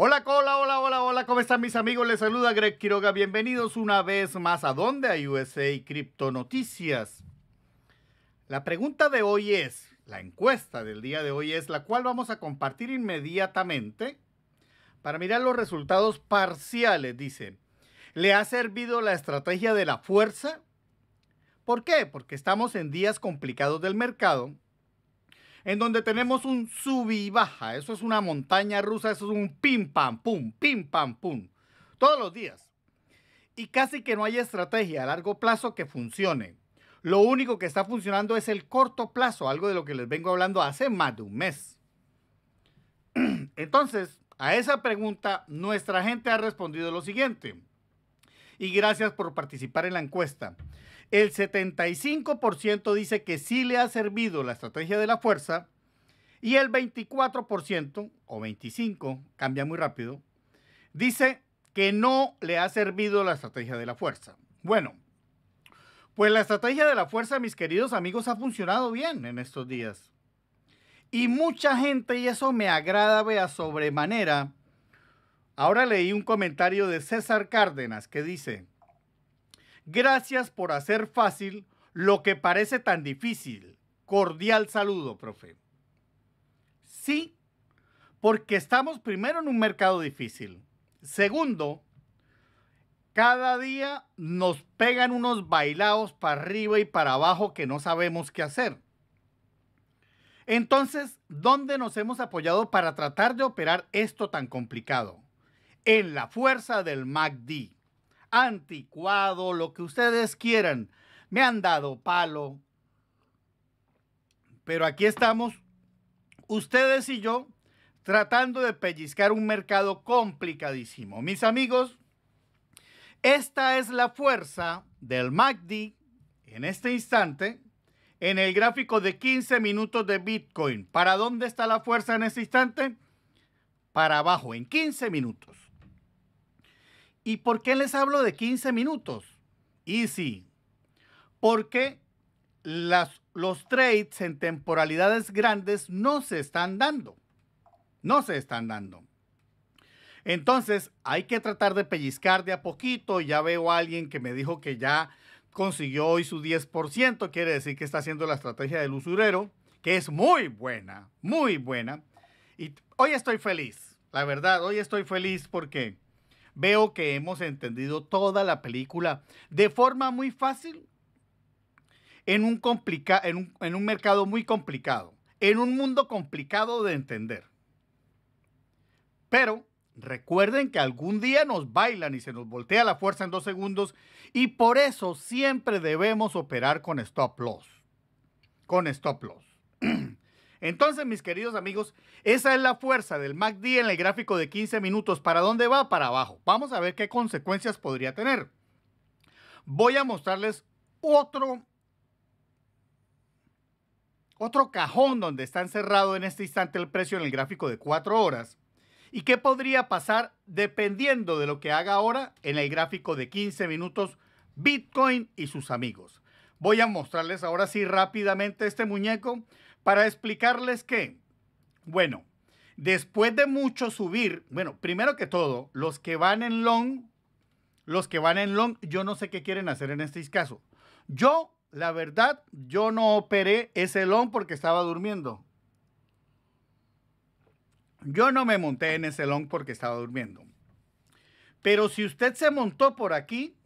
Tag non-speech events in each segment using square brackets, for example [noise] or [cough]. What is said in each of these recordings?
Hola, hola, hola, hola, hola, ¿cómo están mis amigos? Les saluda Greg Quiroga. Bienvenidos una vez más a Donde hay USA y Cripto Noticias. La pregunta de hoy es, la encuesta del día de hoy es, la cual vamos a compartir inmediatamente para mirar los resultados parciales. Dice, ¿le ha servido la estrategia de la fuerza? ¿Por qué? Porque estamos en días complicados del mercado en donde tenemos un sub y baja. Eso es una montaña rusa, eso es un pim pam pum, pim pam pum. Todos los días. Y casi que no hay estrategia a largo plazo que funcione. Lo único que está funcionando es el corto plazo, algo de lo que les vengo hablando hace más de un mes. [clears throat] Entonces, a esa pregunta nuestra gente ha respondido lo siguiente. Y gracias por participar en la encuesta. El 75% dice que sí le ha servido la estrategia de la fuerza y el 24% o 25%, cambia muy rápido, dice que no le ha servido la estrategia de la fuerza. Bueno, pues la estrategia de la fuerza, mis queridos amigos, ha funcionado bien en estos días. Y mucha gente, y eso me agrada, vea, sobremanera. Ahora leí un comentario de César Cárdenas que dice, Gracias por hacer fácil lo que parece tan difícil. Cordial saludo, profe. Sí, porque estamos primero en un mercado difícil. Segundo, cada día nos pegan unos bailados para arriba y para abajo que no sabemos qué hacer. Entonces, ¿dónde nos hemos apoyado para tratar de operar esto tan complicado? En la fuerza del MACD anticuado, lo que ustedes quieran. Me han dado palo. Pero aquí estamos, ustedes y yo, tratando de pellizcar un mercado complicadísimo. Mis amigos, esta es la fuerza del MACD en este instante en el gráfico de 15 minutos de Bitcoin. ¿Para dónde está la fuerza en este instante? Para abajo, en 15 minutos. ¿Y por qué les hablo de 15 minutos? Y sí, Porque los trades en temporalidades grandes no se están dando. No se están dando. Entonces, hay que tratar de pellizcar de a poquito. Ya veo a alguien que me dijo que ya consiguió hoy su 10%, quiere decir que está haciendo la estrategia del usurero, que es muy buena, muy buena. Y hoy estoy feliz, la verdad, hoy estoy feliz porque Veo que hemos entendido toda la película de forma muy fácil en un, en un, mercado muy complicado, en un mundo complicado de entender. Pero Recuerden que algún día nos bailan y se nos voltea la fuerza en dos segundos y por eso siempre debemos operar con stop loss. Con stop loss. [clears throat] Entonces, mis queridos amigos, esa es la fuerza del MACD en el gráfico de 15 minutos. ¿Para dónde va? Para abajo. Vamos a ver qué consecuencias podría tener. Voy a mostrarles otro, otro cajón donde está encerrado en este instante el precio en el gráfico de 4 horas. ¿Y qué podría pasar dependiendo de lo que haga ahora en el gráfico de 15 minutos Bitcoin y sus amigos? Voy a mostrarles ahora sí rápidamente este muñeco para explicarles que, bueno, después de mucho subir, bueno, primero que todo, los que van en long, los que van en long, yo no sé qué quieren hacer en este caso. Yo, la verdad, yo no operé ese long porque estaba durmiendo. Yo no me monté en ese long porque estaba durmiendo. Pero si usted se montó por aquí,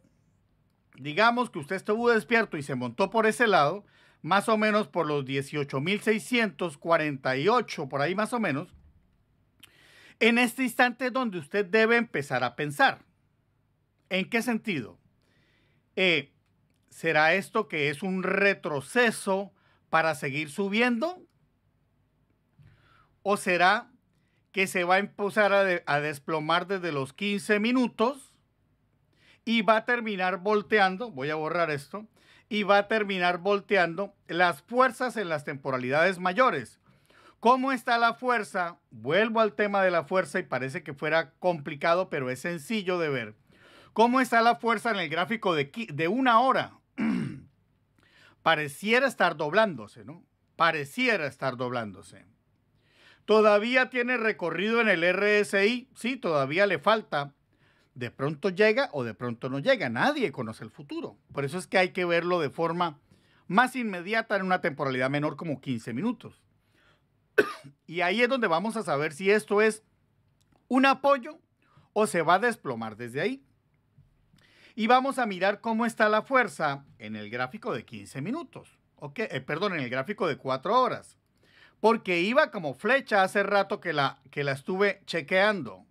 digamos que usted estuvo despierto y se montó por ese lado, más o menos por los 18.648, por ahí más o menos, en este instante es donde usted debe empezar a pensar. ¿En qué sentido? Eh, ¿Será esto que es un retroceso para seguir subiendo? ¿O será que se va a empezar a desplomar desde los 15 minutos y va a terminar volteando? Voy a borrar esto y va a terminar volteando las fuerzas en las temporalidades mayores. ¿Cómo está la fuerza? Vuelvo al tema de la fuerza y parece que fuera complicado, pero es sencillo de ver. ¿Cómo está la fuerza en el gráfico de, de una hora? [clears throat] Pareciera estar doblándose, ¿no? Pareciera estar doblándose. Todavía tiene recorrido en el RSI, sí, todavía le falta, de pronto llega o de pronto no llega. Nadie conoce el futuro. Por eso es que hay que verlo de forma más inmediata en una temporalidad menor como 15 minutos. [coughs] y ahí es donde vamos a saber si esto es un apoyo o se va a desplomar desde ahí. Y vamos a mirar cómo está la fuerza en el gráfico de 15 minutos. Eh, perdón, en el gráfico de 4 horas. Porque iba como flecha hace rato que la, que la estuve chequeando.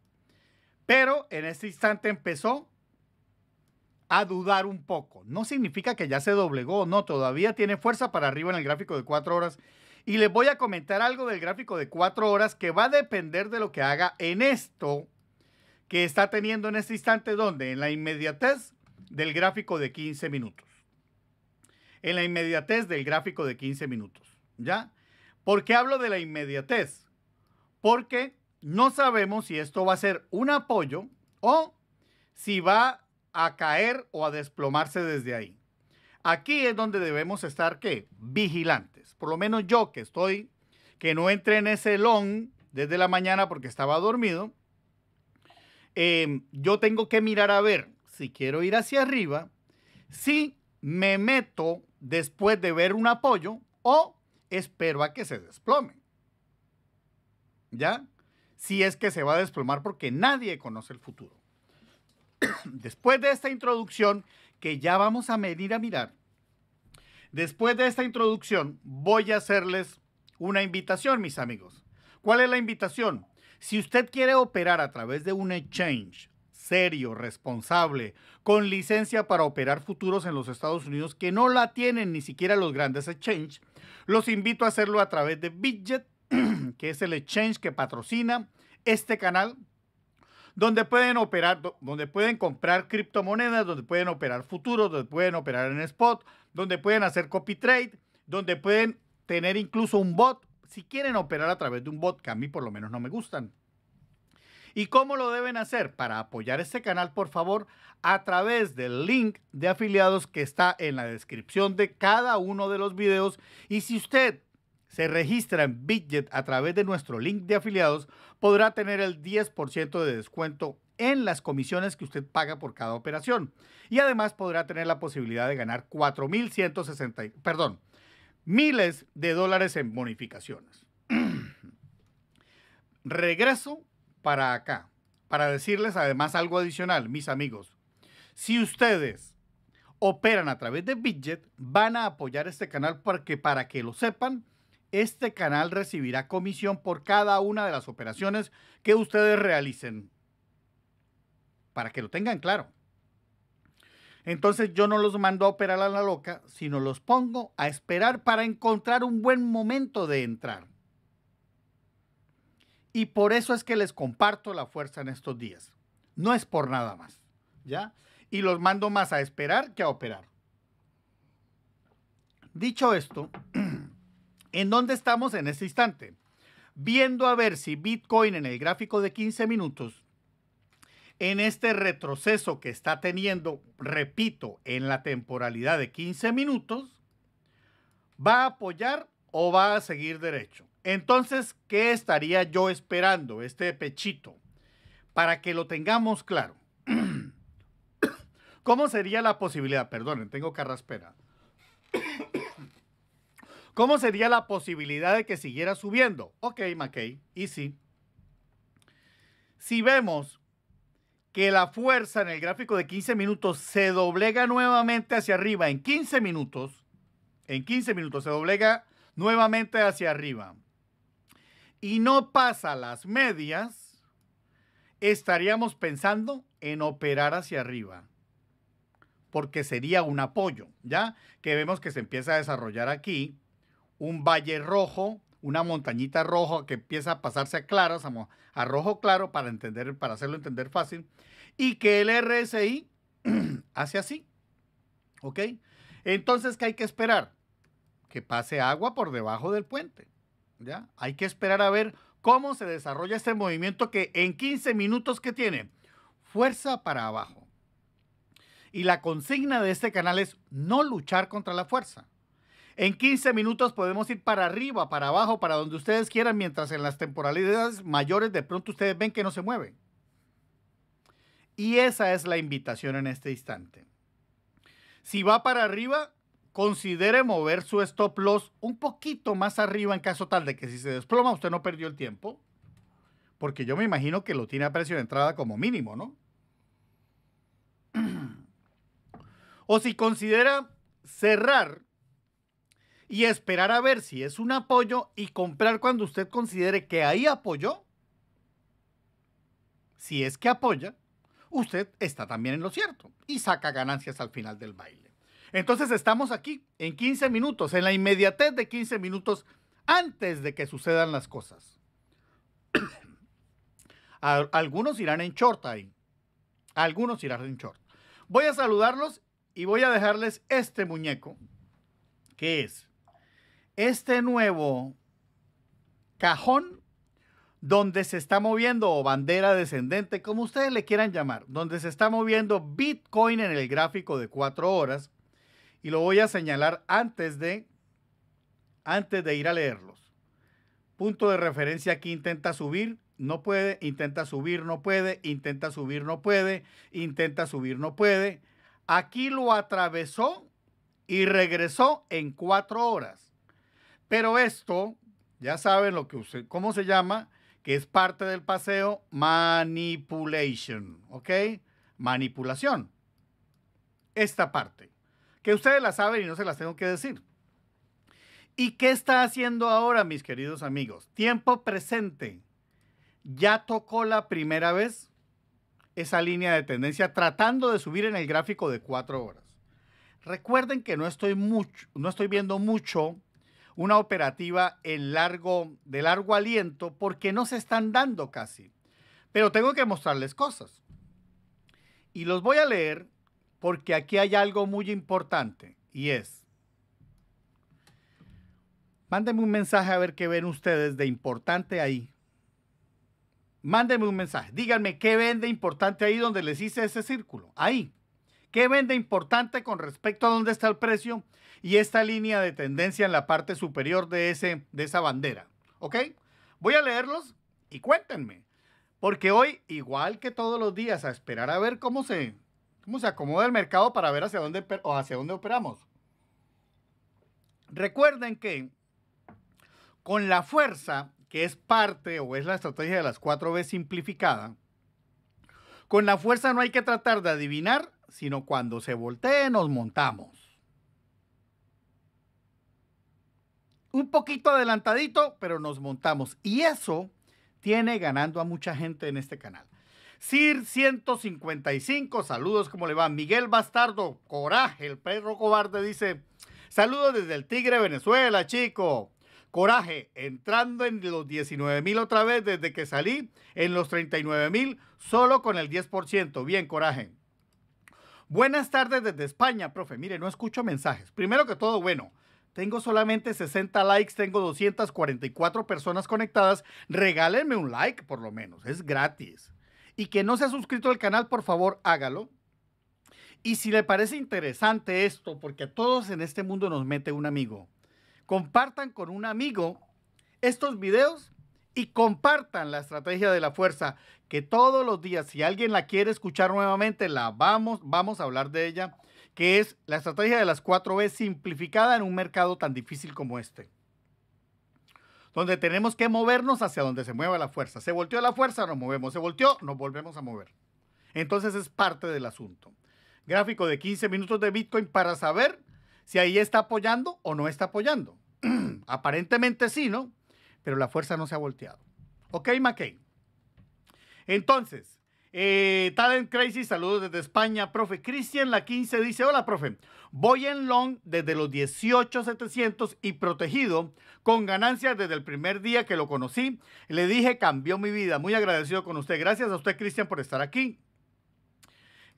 Pero en ese instante empezó a dudar un poco. No significa que ya se doblegó, no, todavía tiene fuerza para arriba en el gráfico de cuatro horas. Y les voy a comentar algo del gráfico de cuatro horas que va a depender de lo que haga en esto que está teniendo en este instante, ¿Dónde? En la inmediatez del gráfico de 15 minutos. En la inmediatez del gráfico de 15 minutos, ¿ya? ¿Por qué hablo de la inmediatez? Porque no sabemos si esto va a ser un apoyo o si va a caer o a desplomarse desde ahí. Aquí es donde debemos estar, ¿qué? Vigilantes. Por lo menos yo que estoy, que no entré en ese long desde la mañana porque estaba dormido, em, yo tengo que mirar a ver si quiero ir hacia arriba, si me meto después de ver un apoyo o espero a que se desplome. ¿Ya? si es que se va a desplomar porque nadie conoce el futuro. [coughs] Después de esta introducción, que ya vamos a venir a mirar, después de esta introducción voy a hacerles una invitación, mis amigos. ¿Cuál es la invitación? Si usted quiere operar a través de un exchange serio, responsable, con licencia para operar futuros en los Estados Unidos que no la tienen ni siquiera los grandes exchanges, los invito a hacerlo a través de Bidget que es el exchange que patrocina este canal, donde pueden operar, donde pueden comprar criptomonedas, donde pueden operar futuros, donde pueden operar en spot, donde pueden hacer copy trade, donde pueden tener incluso un bot, si quieren operar a través de un bot, que a mí por lo menos no me gustan. ¿Y cómo lo deben hacer? Para apoyar este canal, por favor, a través del link de afiliados que está en la descripción de cada uno de los videos. Y si usted se registra en Bitget a través de nuestro link de afiliados, podrá tener el 10% de descuento en las comisiones que usted paga por cada operación. Y además podrá tener la posibilidad de ganar 4.160, perdón, miles de dólares en bonificaciones. [clears throat] Regreso para acá, para decirles además algo adicional, mis amigos. Si ustedes operan a través de Bidget, van a apoyar este canal porque para que lo sepan, este canal recibirá comisión por cada una de las operaciones que ustedes realicen. Para que lo tengan claro. Entonces yo no los mando a operar a la loca, sino los pongo a esperar para encontrar un buen momento de entrar. Y por eso es que les comparto la fuerza en estos días. No es por nada más. ¿Ya? Y los mando más a esperar que a operar. Dicho esto, [clears throat] ¿En dónde estamos en este instante? Viendo a ver si Bitcoin en el gráfico de 15 minutos, en este retroceso que está teniendo, repito, en la temporalidad de 15 minutos, va a apoyar o va a seguir derecho. Entonces, ¿qué estaría yo esperando este pechito? Para que lo tengamos claro. [coughs] ¿Cómo sería la posibilidad? Perdonen, tengo carraspera. ¿Cómo sería la posibilidad de que siguiera subiendo? Ok, McKay, sí, Si vemos que la fuerza en el gráfico de 15 minutos se doblega nuevamente hacia arriba en 15 minutos, en 15 minutos se doblega nuevamente hacia arriba y no pasa las medias, estaríamos pensando en operar hacia arriba, porque sería un apoyo, ¿ya? Que vemos que se empieza a desarrollar aquí un valle rojo, una montañita roja que empieza a pasarse a claro, a rojo claro para entender, para hacerlo entender fácil, y que el RSI [clears throat] hace así. ¿Ok? Entonces, ¿qué hay que esperar? Que pase agua por debajo del puente. ¿Ya? Hay que esperar a ver cómo se desarrolla este movimiento que en 15 minutos que tiene fuerza para abajo. Y la consigna de este canal es no luchar contra la fuerza. En 15 minutos podemos ir para arriba, para abajo, para donde ustedes quieran, mientras en las temporalidades mayores de pronto ustedes ven que no se mueven. Y esa es la invitación en este instante. Si va para arriba, considere mover su stop loss un poquito más arriba en caso tal de que si se desploma usted no perdió el tiempo. Porque yo me imagino que lo tiene a precio de entrada como mínimo, ¿no? [clears throat] O si considera cerrar y esperar a ver si es un apoyo y comprar cuando usted considere que ahí apoyó. Si es que apoya, usted está también en lo cierto y saca ganancias al final del baile. Entonces estamos aquí en 15 minutos, en la inmediatez de 15 minutos antes de que sucedan las cosas. [coughs] algunos irán en short ahí. Algunos irán en short. Voy a saludarlos y voy a dejarles este muñeco, que es este nuevo cajón donde se está moviendo, o bandera descendente, como ustedes le quieran llamar, donde se está moviendo Bitcoin en el gráfico de cuatro horas. Y lo voy a señalar antes de, antes de ir a leerlos. Punto de referencia aquí intenta subir, no puede, intenta subir, no puede, intenta subir, no puede, intenta subir, no puede. Aquí lo atravesó y regresó en cuatro horas. Pero esto, ya saben lo que cómo se llama, que es parte del paseo, manipulation, ¿ok? Manipulación. Esta parte, que ustedes la saben y no se las tengo que decir. ¿Y qué está haciendo ahora, mis queridos amigos? Tiempo presente. Ya tocó la primera vez esa línea de tendencia tratando de subir en el gráfico de cuatro horas. Recuerden que no estoy, mucho, no estoy viendo mucho una operativa en largo, de largo aliento porque no se están dando casi. Pero tengo que mostrarles cosas. Y los voy a leer porque aquí hay algo muy importante y es, mándenme un mensaje a ver qué ven ustedes de importante ahí. Mándenme un mensaje, díganme qué ven de importante ahí donde les hice ese círculo, ahí. ¿Qué vende importante con respecto a dónde está el precio y esta línea de tendencia en la parte superior de, ese, de esa bandera? ¿Ok? Voy a leerlos y cuéntenme. Porque hoy, igual que todos los días, a esperar a ver cómo se, cómo se acomoda el mercado para ver hacia dónde, o hacia dónde operamos. Recuerden que con la fuerza, que es parte o es la estrategia de las 4B simplificada, con la fuerza no hay que tratar de adivinar sino cuando se voltee nos montamos. Un poquito adelantadito, pero nos montamos. Y eso tiene ganando a mucha gente en este canal. Sir 155, saludos, ¿cómo le va? Miguel Bastardo, coraje, el perro cobarde dice, saludos desde el Tigre, Venezuela, chico. Coraje, entrando en los 19 mil otra vez desde que salí, en los 39 mil, solo con el 10%. Bien, coraje. Buenas tardes desde España, profe. Mire, no escucho mensajes. Primero que todo, bueno, tengo solamente 60 likes, tengo 244 personas conectadas. Regálenme un like, por lo menos, es gratis. Y que no se ha suscrito al canal, por favor, hágalo. Y si le parece interesante esto, porque a todos en este mundo nos mete un amigo, compartan con un amigo estos videos y compartan la estrategia de la fuerza, que todos los días, si alguien la quiere escuchar nuevamente, la vamos, vamos a hablar de ella, que es la estrategia de las 4 B simplificada en un mercado tan difícil como este. Donde tenemos que movernos hacia donde se mueva la fuerza. Se volteó la fuerza, nos movemos. Se volteó, nos volvemos a mover. Entonces es parte del asunto. Gráfico de 15 minutos de Bitcoin para saber si ahí está apoyando o no está apoyando. [clears throat] Aparentemente sí, ¿no? pero la fuerza no se ha volteado. Ok, McKay. Entonces, eh, Talent Crazy, saludos desde España, profe. Cristian La 15 dice, hola, profe. Voy en long desde los 18,700 y protegido con ganancias desde el primer día que lo conocí. Le dije, cambió mi vida. Muy agradecido con usted. Gracias a usted, Cristian, por estar aquí.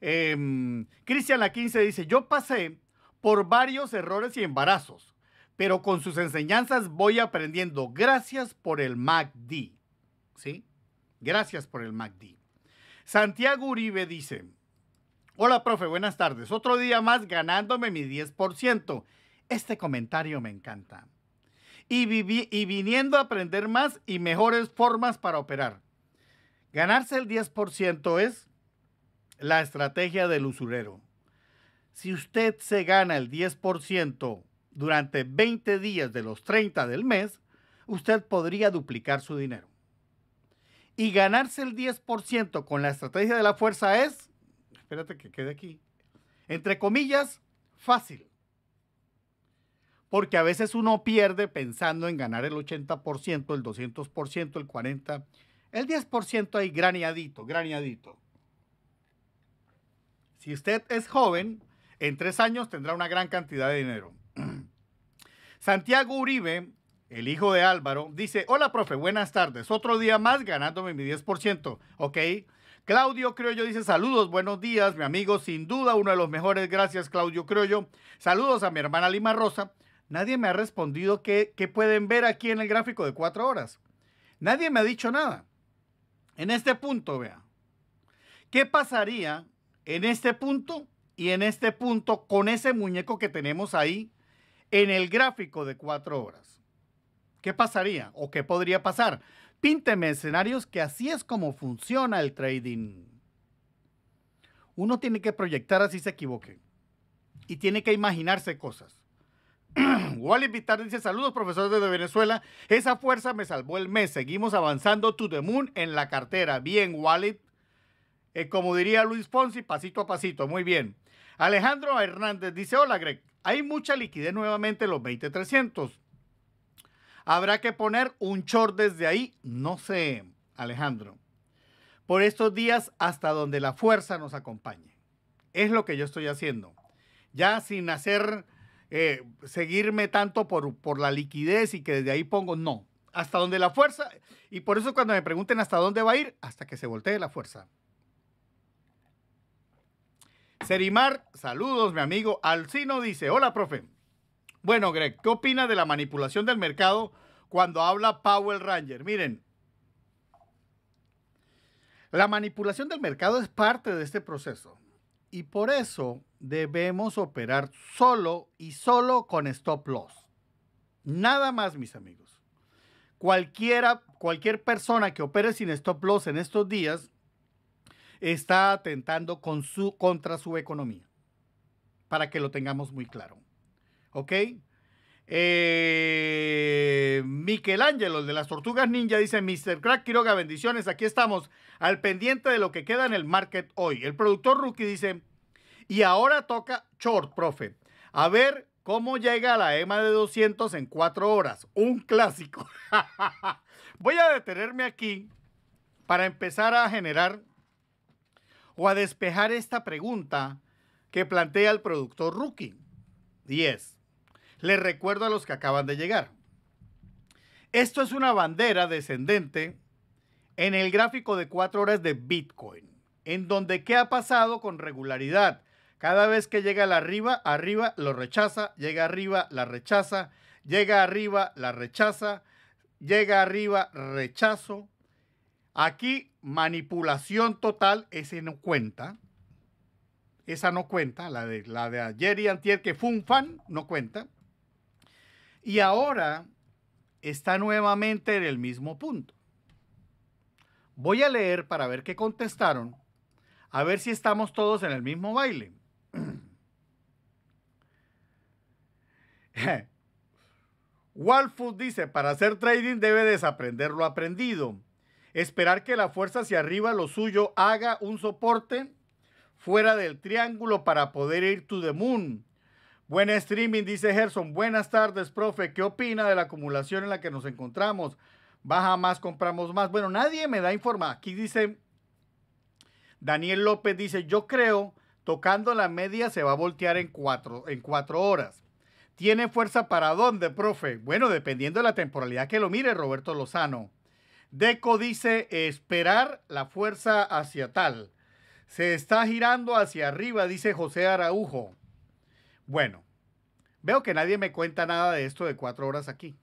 Em, Cristian La 15 dice, yo pasé por varios errores y embarazos pero con sus enseñanzas voy aprendiendo. Gracias por el MACD. ¿Sí? Gracias por el MACD. Santiago Uribe dice, hola profe, buenas tardes. Otro día más ganándome mi 10%. Este comentario me encanta. Y, y viniendo a aprender más y mejores formas para operar. Ganarse el 10% es la estrategia del usurero. Si usted se gana el 10%, durante 20 días de los 30 del mes, usted podría duplicar su dinero. Y ganarse el 10% con la estrategia de la fuerza es, espérate que quede aquí, entre comillas, fácil. Porque a veces uno pierde pensando en ganar el 80%, el 200%, el 40%, el 10% hay graneadito, graneadito. Si usted es joven, en tres años tendrá una gran cantidad de dinero. Santiago Uribe, el hijo de Álvaro, dice, hola profe, buenas tardes. Otro día más ganándome mi 10%, ¿ok? Claudio Criollo dice saludos, buenos días, mi amigo, sin duda uno de los mejores, gracias Claudio Criollo. Saludos a mi hermana Lima Rosa. Nadie me ha respondido que qué pueden ver aquí en el gráfico de cuatro horas. Nadie me ha dicho nada. En este punto, vea. ¿Qué pasaría en este punto y en este punto con ese muñeco que tenemos ahí en el gráfico de cuatro horas. ¿Qué pasaría o qué podría pasar? Pínteme escenarios que así es como funciona el trading. Uno tiene que proyectar así se equivoque y tiene que imaginarse cosas. [clears throat] Wallet Pitar dice, saludos profesores desde Venezuela, esa fuerza me salvó el mes, seguimos avanzando to the moon en la cartera. Bien, Wallet, eh, como diría Luis Ponzi, pasito a pasito, muy bien. Alejandro Hernández dice, hola Greg, hay mucha liquidez nuevamente en los $2,300. Habrá que poner un short desde ahí. No sé, Alejandro. Por estos días hasta donde la fuerza nos acompañe. Es lo que yo estoy haciendo. Ya sin hacer, eh, seguirme tanto por, por la liquidez y que desde ahí pongo, no. Hasta donde la fuerza. Y por eso cuando me pregunten hasta dónde va a ir, hasta que se voltee la fuerza. Serimar, saludos, mi amigo. Alcino dice, hola, profe. Bueno, Greg, ¿qué opina de la manipulación del mercado cuando habla Powell Ranger? Miren, la manipulación del mercado es parte de este proceso y por eso debemos operar solo y solo con stop loss. Nada más, mis amigos. Cualquiera, cualquier persona que opere sin stop loss en estos días está atentando con su, contra su economía. Para que lo tengamos muy claro. ¿Ok? Eh, Michelangelo, de las tortugas ninja, dice: Mr. Crack Quiroga, bendiciones. Aquí estamos al pendiente de lo que queda en el market hoy. El productor rookie dice: Y ahora toca short, profe. A ver cómo llega la EMA de 200 en cuatro horas. Un clásico. [laughs] Voy a detenerme aquí para empezar a generar o a despejar esta pregunta que plantea el productor rookie. 10. Les recuerdo a los que acaban de llegar. Esto es una bandera descendente en el gráfico de cuatro horas de Bitcoin, en donde qué ha pasado con regularidad. Cada vez que llega la arriba, arriba lo rechaza, llega arriba, la rechaza, llega arriba, la rechaza, llega arriba, rechazo, Aquí manipulación total, ese no cuenta. Esa no cuenta, la de, ayer y antier que fue un fan, no cuenta. Y ahora está nuevamente en el mismo punto. Voy a leer para ver qué contestaron, a ver si estamos todos en el mismo baile. [clears throat] Walfoot dice, para hacer trading debe desaprender lo aprendido. Esperar que la fuerza hacia arriba, lo suyo, haga un soporte fuera del triángulo para poder ir to the moon. Buen streaming, dice Gerson. Buenas tardes, profe. ¿Qué opina de la acumulación en la que nos encontramos? Baja más, compramos más. Bueno, nadie me da información. Aquí dice Daniel López, dice, yo creo, tocando la media se va a voltear en cuatro, en cuatro horas. ¿Tiene fuerza para dónde, profe? Bueno, dependiendo de la temporalidad que lo mire, Roberto Lozano. Deco dice esperar la fuerza hacia tal. Se está girando hacia arriba, dice José Araujo. Bueno, veo que nadie me cuenta nada de esto de cuatro horas aquí.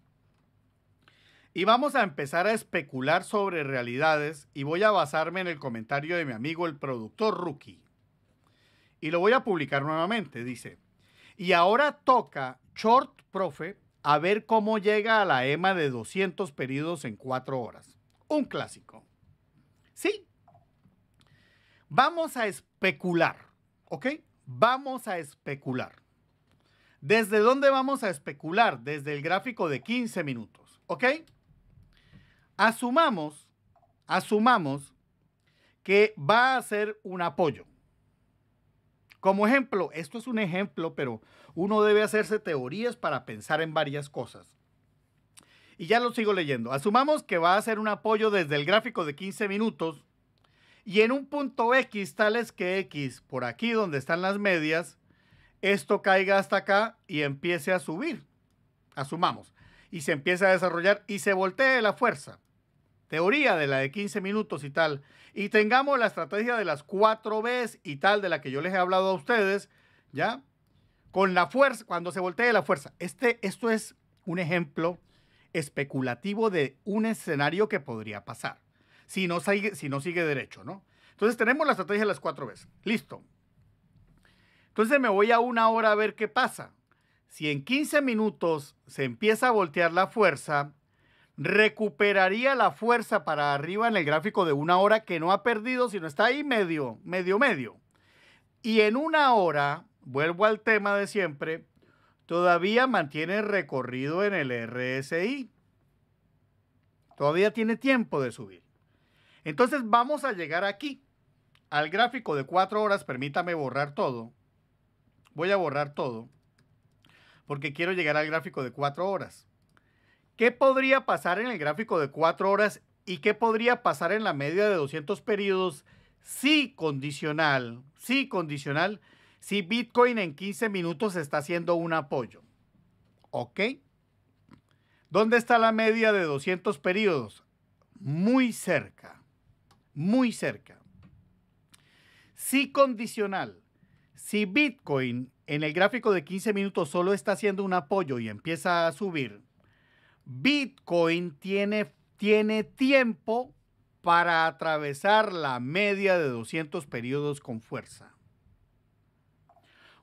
Y vamos a empezar a especular sobre realidades y voy a basarme en el comentario de mi amigo el productor Rookie. Y lo voy a publicar nuevamente, dice. Y ahora toca Short Profe a ver cómo llega a la EMA de 200 periodos en cuatro horas un clásico. Sí. Vamos a especular, ¿ok? Vamos a especular. ¿Desde dónde vamos a especular? Desde el gráfico de 15 minutos, ¿ok? Asumamos, asumamos que va a ser un apoyo. Como ejemplo, esto es un ejemplo, pero uno debe hacerse teorías para pensar en varias cosas. Y ya lo sigo leyendo. Asumamos que va a ser un apoyo desde el gráfico de 15 minutos y en un punto X, tales que X, por aquí donde están las medias, esto caiga hasta acá y empiece a subir. Asumamos. Y se empieza a desarrollar y se voltee la fuerza. Teoría de la de 15 minutos y tal. Y tengamos la estrategia de las 4 Bs y tal, de la que yo les he hablado a ustedes, ¿ya? Con la fuerza, cuando se voltee la fuerza. Este, esto es un ejemplo especulativo de un escenario que podría pasar, si no sigue, si no sigue derecho, ¿no? Entonces tenemos la estrategia de las cuatro veces. Listo. Entonces me voy a una hora a ver qué pasa. Si en 15 minutos se empieza a voltear la fuerza, recuperaría la fuerza para arriba en el gráfico de una hora que no ha perdido, sino está ahí medio, medio, medio. Y en una hora, vuelvo al tema de siempre, todavía mantiene recorrido en el RSI. Todavía tiene tiempo de subir. Entonces vamos a llegar aquí, al gráfico de 4 horas. Permítame borrar todo. Voy a borrar todo porque quiero llegar al gráfico de 4 horas. ¿Qué podría pasar en el gráfico de cuatro horas y qué podría pasar en la media de 200 periodos si condicional, sí condicional, si Bitcoin en 15 minutos está haciendo un apoyo. ¿Ok? ¿Dónde está la media de 200 periodos? Muy cerca, muy cerca. Si condicional. Si Bitcoin en el gráfico de 15 minutos solo está haciendo un apoyo y empieza a subir, Bitcoin tiene, tiene tiempo para atravesar la media de 200 periodos con fuerza.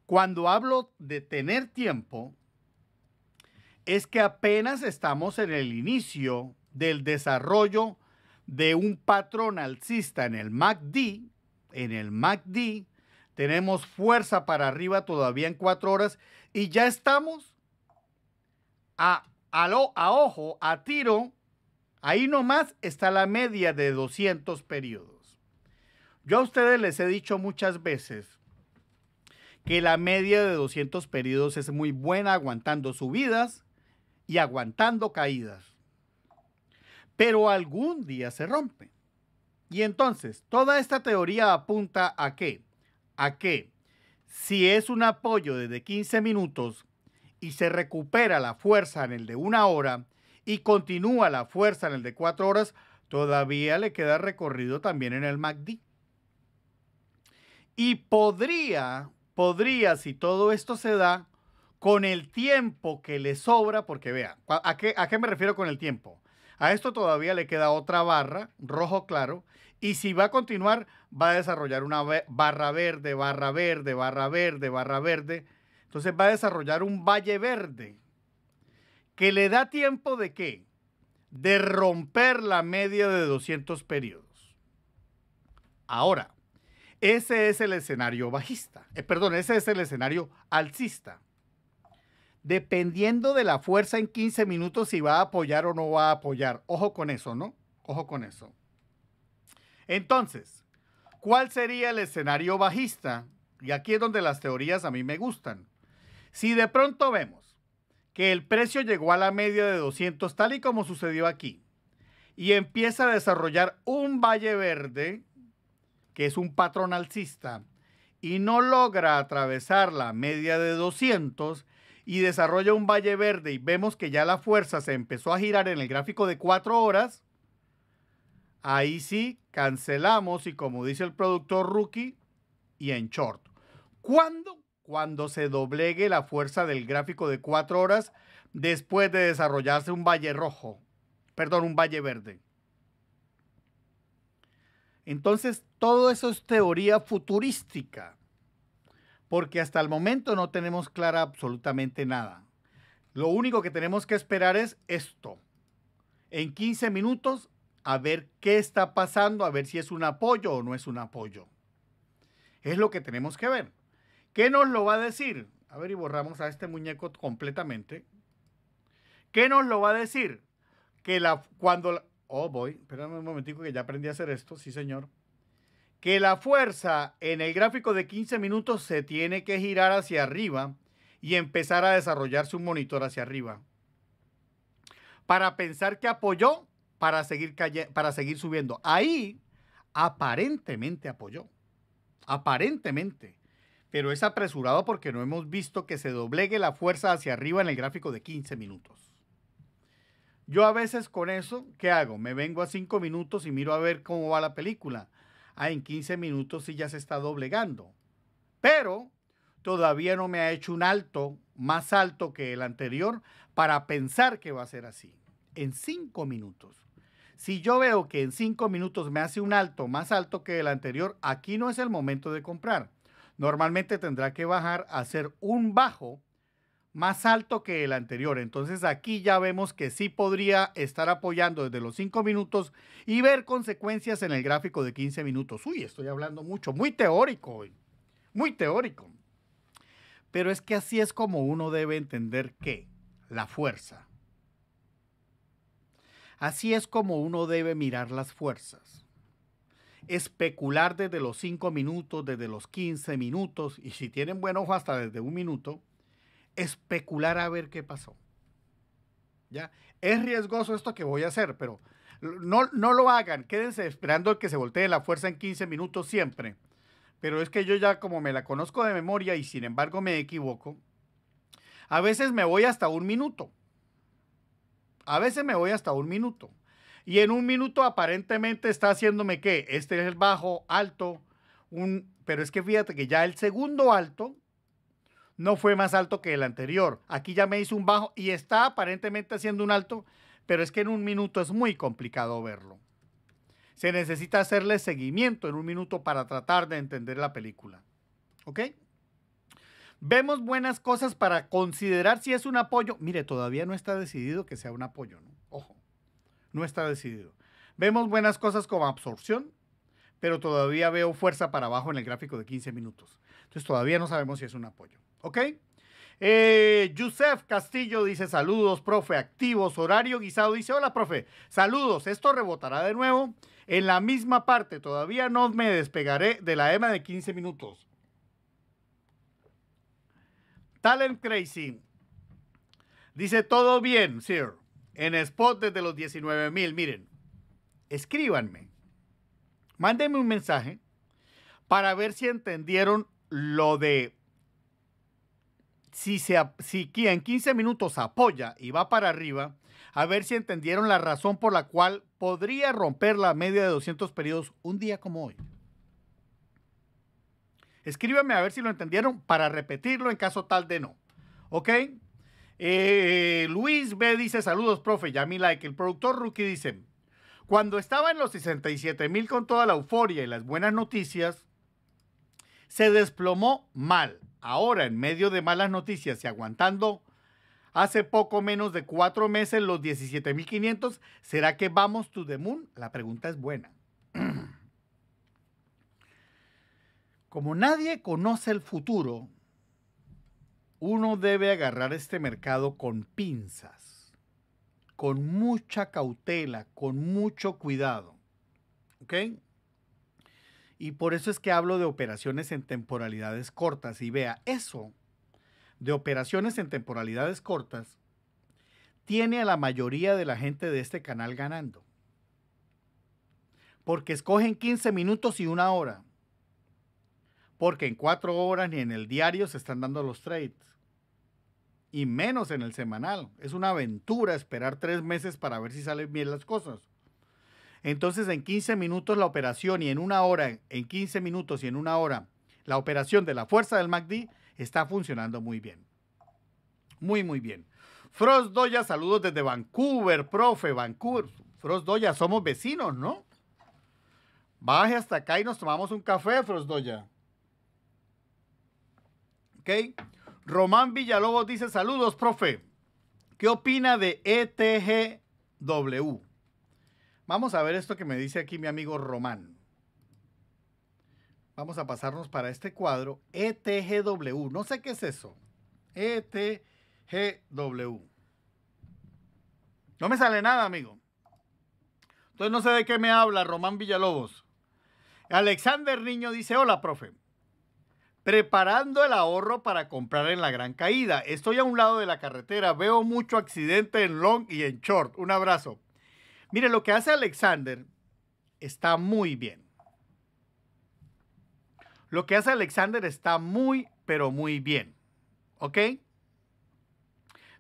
Cuando hablo de tener tiempo, es que apenas estamos en el inicio del desarrollo de un patrón alcista en el MACD. En el MACD tenemos fuerza para arriba todavía en cuatro horas y ya estamos a, lo, a ojo, a tiro. Ahí nomás está la media de 200 periodos. Yo a ustedes les he dicho muchas veces que la media de 200 periodos es muy buena aguantando subidas y aguantando caídas. Pero algún día se rompe. Y entonces, toda esta teoría apunta a qué? A que si es un apoyo desde 15 minutos y se recupera la fuerza en el de una hora y continúa la fuerza en el de cuatro horas, todavía le queda recorrido también en el MACD. Y podría podría, si todo esto se da, con el tiempo que le sobra, porque vea, ¿a qué, ¿a qué me refiero con el tiempo? A esto todavía le queda otra barra, rojo claro, y si va a continuar, va a desarrollar una barra verde, barra verde, barra verde, barra verde. Entonces va a desarrollar un valle verde que le da tiempo de qué? De romper la media de 200 periodos. Ahora, ese es el escenario bajista, eh, perdón, ese es el escenario alcista. Dependiendo de la fuerza en 15 minutos si va a apoyar o no va a apoyar. Ojo con eso, ¿no? Ojo con eso. Entonces, ¿cuál sería el escenario bajista? Y aquí es donde las teorías a mí me gustan. Si de pronto vemos que el precio llegó a la media de 200 tal y como sucedió aquí y empieza a desarrollar un valle verde, que es un patrón alcista, y no logra atravesar la media de 200 y desarrolla un valle verde y vemos que ya la fuerza se empezó a girar en el gráfico de cuatro horas, ahí sí cancelamos y como dice el productor rookie, y en short. ¿Cuándo? Cuando se doblegue la fuerza del gráfico de cuatro horas después de desarrollarse un valle rojo, perdón, un valle verde. Entonces, todo eso es teoría futurística, porque hasta el momento no tenemos clara absolutamente nada. Lo único que tenemos que esperar es esto. En 15 minutos, a ver qué está pasando, a ver si es un apoyo o no es un apoyo. Es lo que tenemos que ver. ¿Qué nos lo va a decir? A ver, y borramos a este muñeco completamente. ¿Qué nos lo va a decir? Que la, cuando, oh boy, espérame un momentico que ya aprendí a hacer esto, sí señor, que la fuerza en el gráfico de 15 minutos se tiene que girar hacia arriba y empezar a desarrollarse un monitor hacia arriba. Para pensar que apoyó, para seguir, para seguir subiendo. Ahí aparentemente apoyó. Aparentemente. Pero es apresurado porque no hemos visto que se doblegue la fuerza hacia arriba en el gráfico de 15 minutos. Yo a veces con eso, ¿qué hago? Me vengo a cinco minutos y miro a ver cómo va la película. Ah, en 15 minutos sí ya se está doblegando. Pero todavía no me ha hecho un alto más alto que el anterior para pensar que va a ser así. En cinco minutos. Si yo veo que en cinco minutos me hace un alto más alto que el anterior, aquí no es el momento de comprar. Normalmente tendrá que bajar a hacer un bajo más alto que el anterior. Entonces aquí ya vemos que sí podría estar apoyando desde los 5 minutos y ver consecuencias en el gráfico de 15 minutos. Uy, estoy hablando mucho, muy teórico hoy, eh, muy teórico. Pero es que así es como uno debe entender que la fuerza. Así es como uno debe mirar las fuerzas. Especular desde los 5 minutos, desde los 15 minutos, y si tienen buen ojo hasta desde un minuto, especular a ver qué pasó. ¿Ya? Es riesgoso esto que voy a hacer, pero no, lo hagan. Quédense esperando que se voltee la fuerza en 15 minutos siempre. Pero es que yo ya como me la conozco de memoria y sin embargo me equivoco, a veces me voy hasta un minuto. A veces me voy hasta un minuto. Y en un minuto aparentemente está haciéndome que este es el bajo, alto, un... Pero es que fíjate que ya el segundo alto no fue más alto que el anterior. Aquí ya me hizo un bajo y está aparentemente haciendo un alto, pero es que en un minuto es muy complicado verlo. Se necesita hacerle seguimiento en un minuto para tratar de entender la película. ¿Ok? Vemos buenas cosas para considerar si es un apoyo. Mire, todavía no está decidido que sea un apoyo, ¿no? Ojo, no está decidido. Vemos buenas cosas como absorción, pero todavía veo fuerza para abajo en el gráfico de 15 minutos. Entonces todavía no sabemos si es un apoyo. ¿Ok? Eh, Yusef Castillo dice saludos, profe, activos, horario guisado. Dice, hola, profe, saludos, esto rebotará de nuevo en la misma parte. Todavía no me despegaré de la EMA de 15 minutos. Talent Crazy dice, todo bien, sir. En spot desde los 19 mil, miren, escríbanme, mándenme un mensaje para ver si entendieron lo de si, se, si en 15 minutos apoya y va para arriba, a ver si entendieron la razón por la cual podría romper la media de 200 periodos un día como hoy. escríbeme a ver si lo entendieron para repetirlo en caso tal de no. ¿Ok? Eh, Luis B dice saludos, profe, ya mi like. El productor Rookie dice, cuando estaba en los 67 mil con toda la euforia y las buenas noticias, se desplomó mal ahora en medio de malas noticias y aguantando, hace poco menos de cuatro meses los 17.500, ¿será que vamos to the moon? La pregunta es buena. [clears throat] Como nadie conoce el futuro, uno debe agarrar este mercado con pinzas, con mucha cautela, con mucho cuidado. ¿Ok? Y por eso es que hablo de operaciones en temporalidades cortas. Y vea, eso de operaciones en temporalidades cortas tiene a la mayoría de la gente de este canal ganando. Porque escogen 15 minutos y una hora. Porque en cuatro horas ni en el diario se están dando los trades. Y menos en el semanal. Es una aventura esperar tres meses para ver si salen bien las cosas. Entonces en 15 minutos la operación y en una hora, en 15 minutos y en una hora, la operación de la fuerza del MACD está funcionando muy bien. Muy, muy bien. Frost Doya, saludos desde Vancouver, profe, Vancouver. Frost Doya, somos vecinos, ¿no? Baje hasta acá y nos tomamos un café, Frost Doya. ¿Ok? Román Villalobos dice, saludos, profe. ¿Qué opina de ETGW? Vamos a ver esto que me dice aquí mi amigo Román. Vamos a pasarnos para este cuadro ETGW. No sé qué es eso. ETGW. No me sale nada, amigo. Entonces no sé de qué me habla Román Villalobos. Alexander Niño dice, hola, profe. Preparando el ahorro para comprar en la gran caída. Estoy a un lado de la carretera. Veo mucho accidente en long y en short. Un abrazo. Mire, lo que hace Alexander está muy bien. Lo que hace Alexander está muy, pero muy bien. ¿Ok?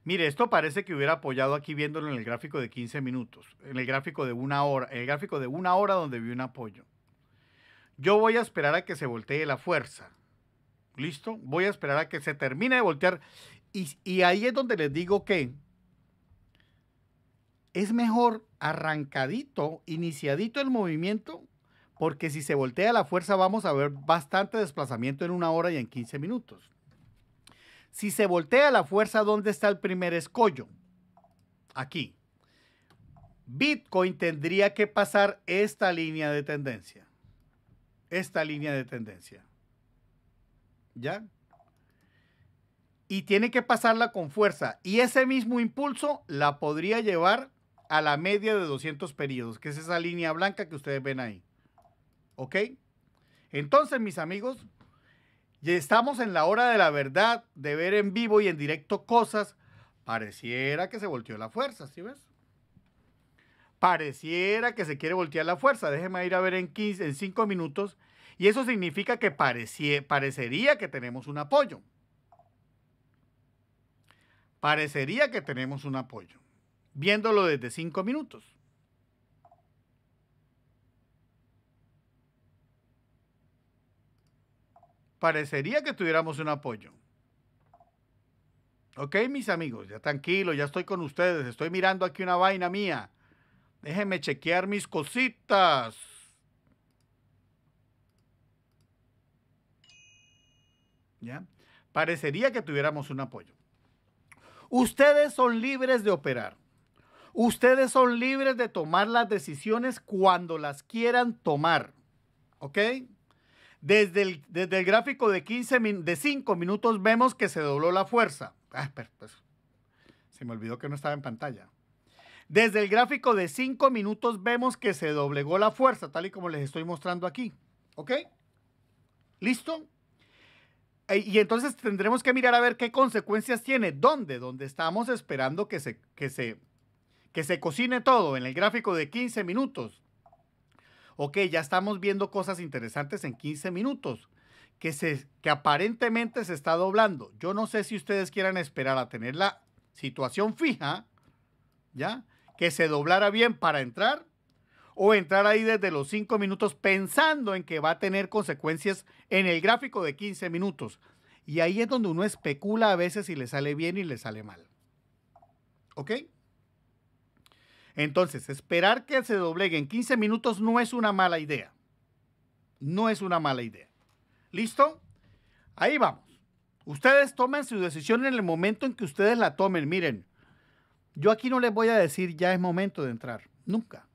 Mire, esto parece que hubiera apoyado aquí viéndolo en el gráfico de 15 minutos, en el gráfico de una hora, en el gráfico de una hora donde vi un apoyo. Yo voy a esperar a que se voltee la fuerza. ¿Listo? Voy a esperar a que se termine de voltear. Y, y ahí es donde les digo que es mejor arrancadito, iniciadito el movimiento, porque si se voltea la fuerza vamos a ver bastante desplazamiento en una hora y en 15 minutos. Si se voltea la fuerza, ¿dónde está el primer escollo? Aquí. Bitcoin tendría que pasar esta línea de tendencia. Esta línea de tendencia. ¿Ya? Y tiene que pasarla con fuerza. Y ese mismo impulso la podría llevar a la media de 200 periodos, que es esa línea blanca que ustedes ven ahí. ¿Ok? Entonces, mis amigos, ya estamos en la hora de la verdad, de ver en vivo y en directo cosas. Pareciera que se volteó la fuerza, ¿sí ves? Pareciera que se quiere voltear la fuerza. Déjeme ir a ver en 15, en 5 minutos. Y eso significa que parecería que tenemos un apoyo. Parecería que tenemos un apoyo viéndolo desde cinco minutos. Parecería que tuviéramos un apoyo. Ok, mis amigos, ya tranquilo, ya estoy con ustedes, estoy mirando aquí una vaina mía. Déjenme chequear mis cositas. ¿Ya? Parecería que tuviéramos un apoyo. Ustedes son libres de operar. Ustedes son libres de tomar las decisiones cuando las quieran tomar. ¿Ok? Desde el, desde el gráfico de, 15 de 5 minutos vemos que se dobló la fuerza. Ah, pues, se me olvidó que no estaba en pantalla. Desde el gráfico de 5 minutos vemos que se doblegó la fuerza, tal y como les estoy mostrando aquí. ¿Ok? ¿Listo? E, y entonces tendremos que mirar a ver qué consecuencias tiene. ¿Dónde? Donde estamos esperando que se, que se que se cocine todo en el gráfico de 15 minutos. Ok, ya estamos viendo cosas interesantes en 15 minutos, que, se, que aparentemente se está doblando. Yo no sé si ustedes quieran esperar a tener la situación fija, ¿ya? Que se doblara bien para entrar, o entrar ahí desde los 5 minutos pensando en que va a tener consecuencias en el gráfico de 15 minutos. Y ahí es donde uno especula a veces si le sale bien y le sale mal. ¿Ok? Entonces, esperar que se doblegue en 15 minutos no es una mala idea. No es una mala idea. ¿Listo? Ahí vamos. Ustedes tomen su decisión en el momento en que ustedes la tomen. Miren, yo aquí no les voy a decir ya es momento de entrar. Nunca.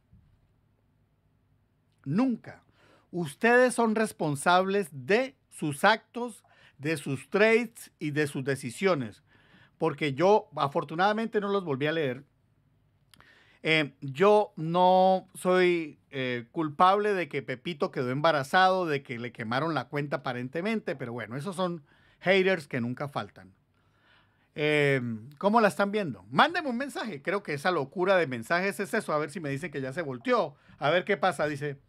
Nunca. Ustedes son responsables de sus actos, de sus trades y de sus decisiones. Porque yo afortunadamente no los volví a leer. Eh, yo no soy eh, culpable de que Pepito quedó embarazado, de que le quemaron la cuenta aparentemente, pero bueno, esos son haters que nunca faltan. Eh, ¿Cómo la están viendo? Mándeme un mensaje. Creo que esa locura de mensajes es eso. A ver si me dicen que ya se volteó. A ver qué pasa. Dice.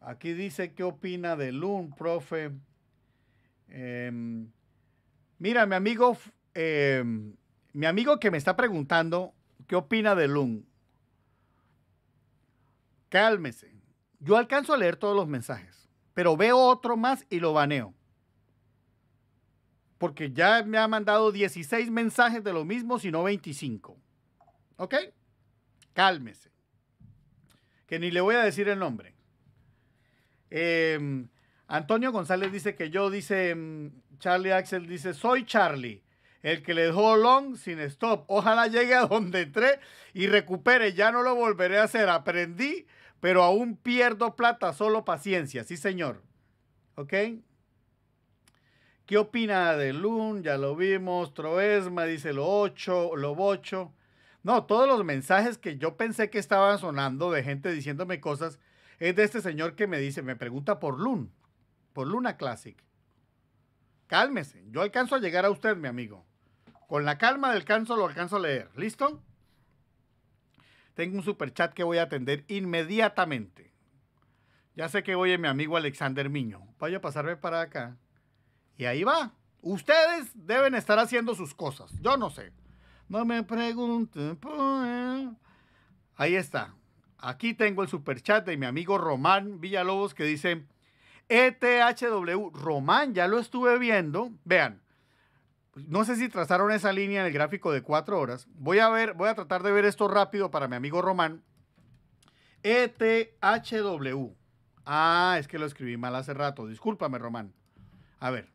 aquí dice qué opina de Loon, profe. Em, Mira, mi amigo, em, mi amigo que me está preguntando qué opina de Lun, Cálmese. Yo alcanzo a leer todos los mensajes, pero veo otro más y lo baneo. Porque ya me ha mandado 16 mensajes de lo mismo, sino 25. ¿Ok? Cálmese. Que ni le voy a decir el nombre. Em, Antonio González dice que yo, dice, em, Charlie Axel dice, soy Charlie, el que le dejó long sin stop. Ojalá llegue a donde entré y recupere, ya no lo volveré a hacer. Aprendí, pero aún pierdo plata, solo paciencia. Sí, señor. ¿Ok? ¿Qué opina de Loon? Ya lo vimos. Troesma dice lo 8, lo bocho. No, todos los mensajes que yo pensé que estaban sonando de gente diciéndome cosas es de este señor que me dice, me pregunta por Loon, por Luna Classic. Cálmese, yo alcanzo a llegar a usted, mi amigo. Con la calma del canso lo alcanzo a leer. ¿Listo? Tengo un super chat que voy a atender inmediatamente. Ya sé que oye mi amigo Alexander Miño. Vaya a pasarme para acá. Y ahí va. Ustedes deben estar haciendo sus cosas. Yo no sé. No me pregunten. Pues. Ahí está. Aquí tengo el super chat de mi amigo Román Villalobos que dice. ETHW Román, ya lo estuve viendo. Vean, no sé si trazaron esa línea en el gráfico de cuatro horas. Voy a ver, voy a tratar de ver esto rápido para mi amigo Román. ETHW. Ah, es que lo escribí mal hace rato. Discúlpame, Román. A ver.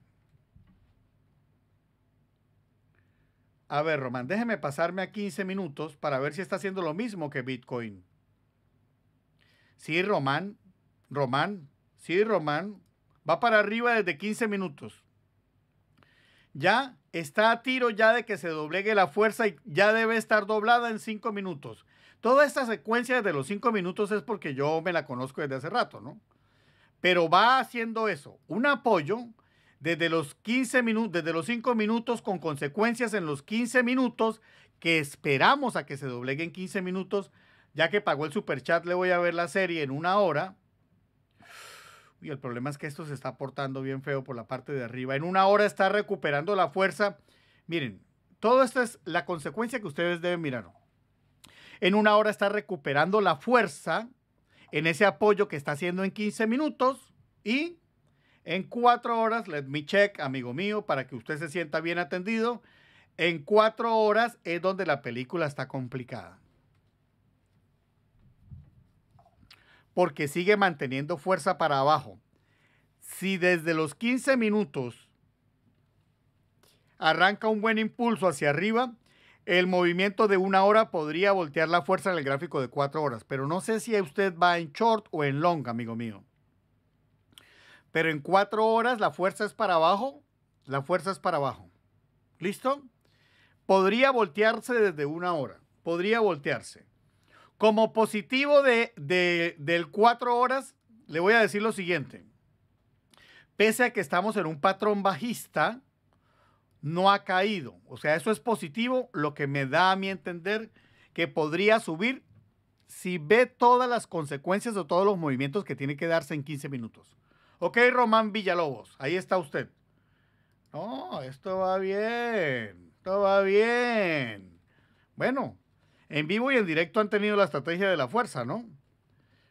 A ver, Román, déjeme pasarme a 15 minutos para ver si está haciendo lo mismo que Bitcoin. Sí, Román, Román, sí, Román, va para arriba desde 15 minutos. Ya está a tiro ya de que se doblegue la fuerza y ya debe estar doblada en 5 minutos. Toda esta secuencia de los 5 minutos es porque yo me la conozco desde hace rato, ¿no? Pero va haciendo eso, un apoyo desde los 15 minutos, desde los 5 minutos con consecuencias en los 15 minutos que esperamos a que se doblegue en 15 minutos, ya que pagó el superchat, le voy a ver la serie en una hora y el problema es que esto se está portando bien feo por la parte de arriba. En una hora está recuperando la fuerza. Miren, todo esto es la consecuencia que ustedes deben mirar. En una hora está recuperando la fuerza en ese apoyo que está haciendo en 15 minutos y en cuatro horas, let me check, amigo mío, para que usted se sienta bien atendido. En cuatro horas es donde la película está complicada. porque sigue manteniendo fuerza para abajo. Si desde los 15 minutos arranca un buen impulso hacia arriba, el movimiento de una hora podría voltear la fuerza en el gráfico de cuatro horas, pero no sé si usted va en short o en long, amigo mío. Pero en cuatro horas la fuerza es para abajo, la fuerza es para abajo. ¿Listo? Podría voltearse desde una hora, podría voltearse. Como positivo de, del cuatro horas, le voy a decir lo siguiente. Pese a que estamos en un patrón bajista, no ha caído. O sea, eso es positivo, lo que me da a mi entender que podría subir si ve todas las consecuencias o todos los movimientos que tiene que darse en 15 minutos. Ok, Román Villalobos, ahí está usted. No, esto va bien, esto va bien. Bueno, en vivo y en directo han tenido la estrategia de la fuerza, ¿no?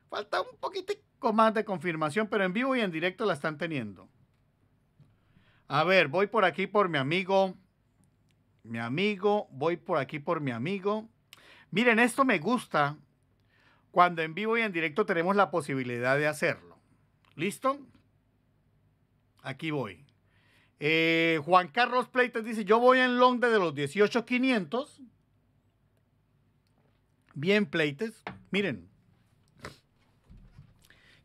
Falta un poquitico más de confirmación, pero en vivo y en directo la están teniendo. A ver, voy por aquí por mi amigo. Mi amigo, voy por aquí por mi amigo. Miren, esto me gusta cuando en vivo y en directo tenemos la posibilidad de hacerlo. ¿Listo? Aquí voy. Eh, Juan Carlos Pleites dice, yo voy en Londres de los 18,500 bien pleites. Miren,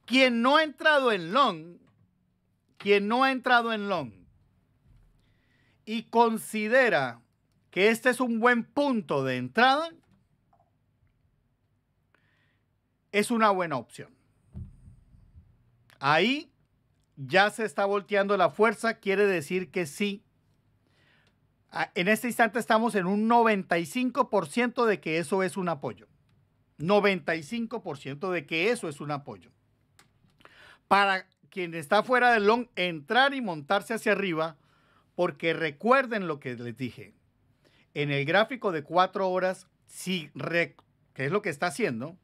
quien no ha entrado en long, quien no ha entrado en long y considera que este es un buen punto de entrada, es una buena opción. Ahí ya se está volteando la fuerza, quiere decir que sí Ah, en este instante estamos en un 95% de que eso es un apoyo. 95% de que eso es un apoyo. Para quien está fuera del long, entrar y montarse hacia arriba, porque recuerden lo que les dije. En el gráfico de cuatro horas, que es lo que está haciendo,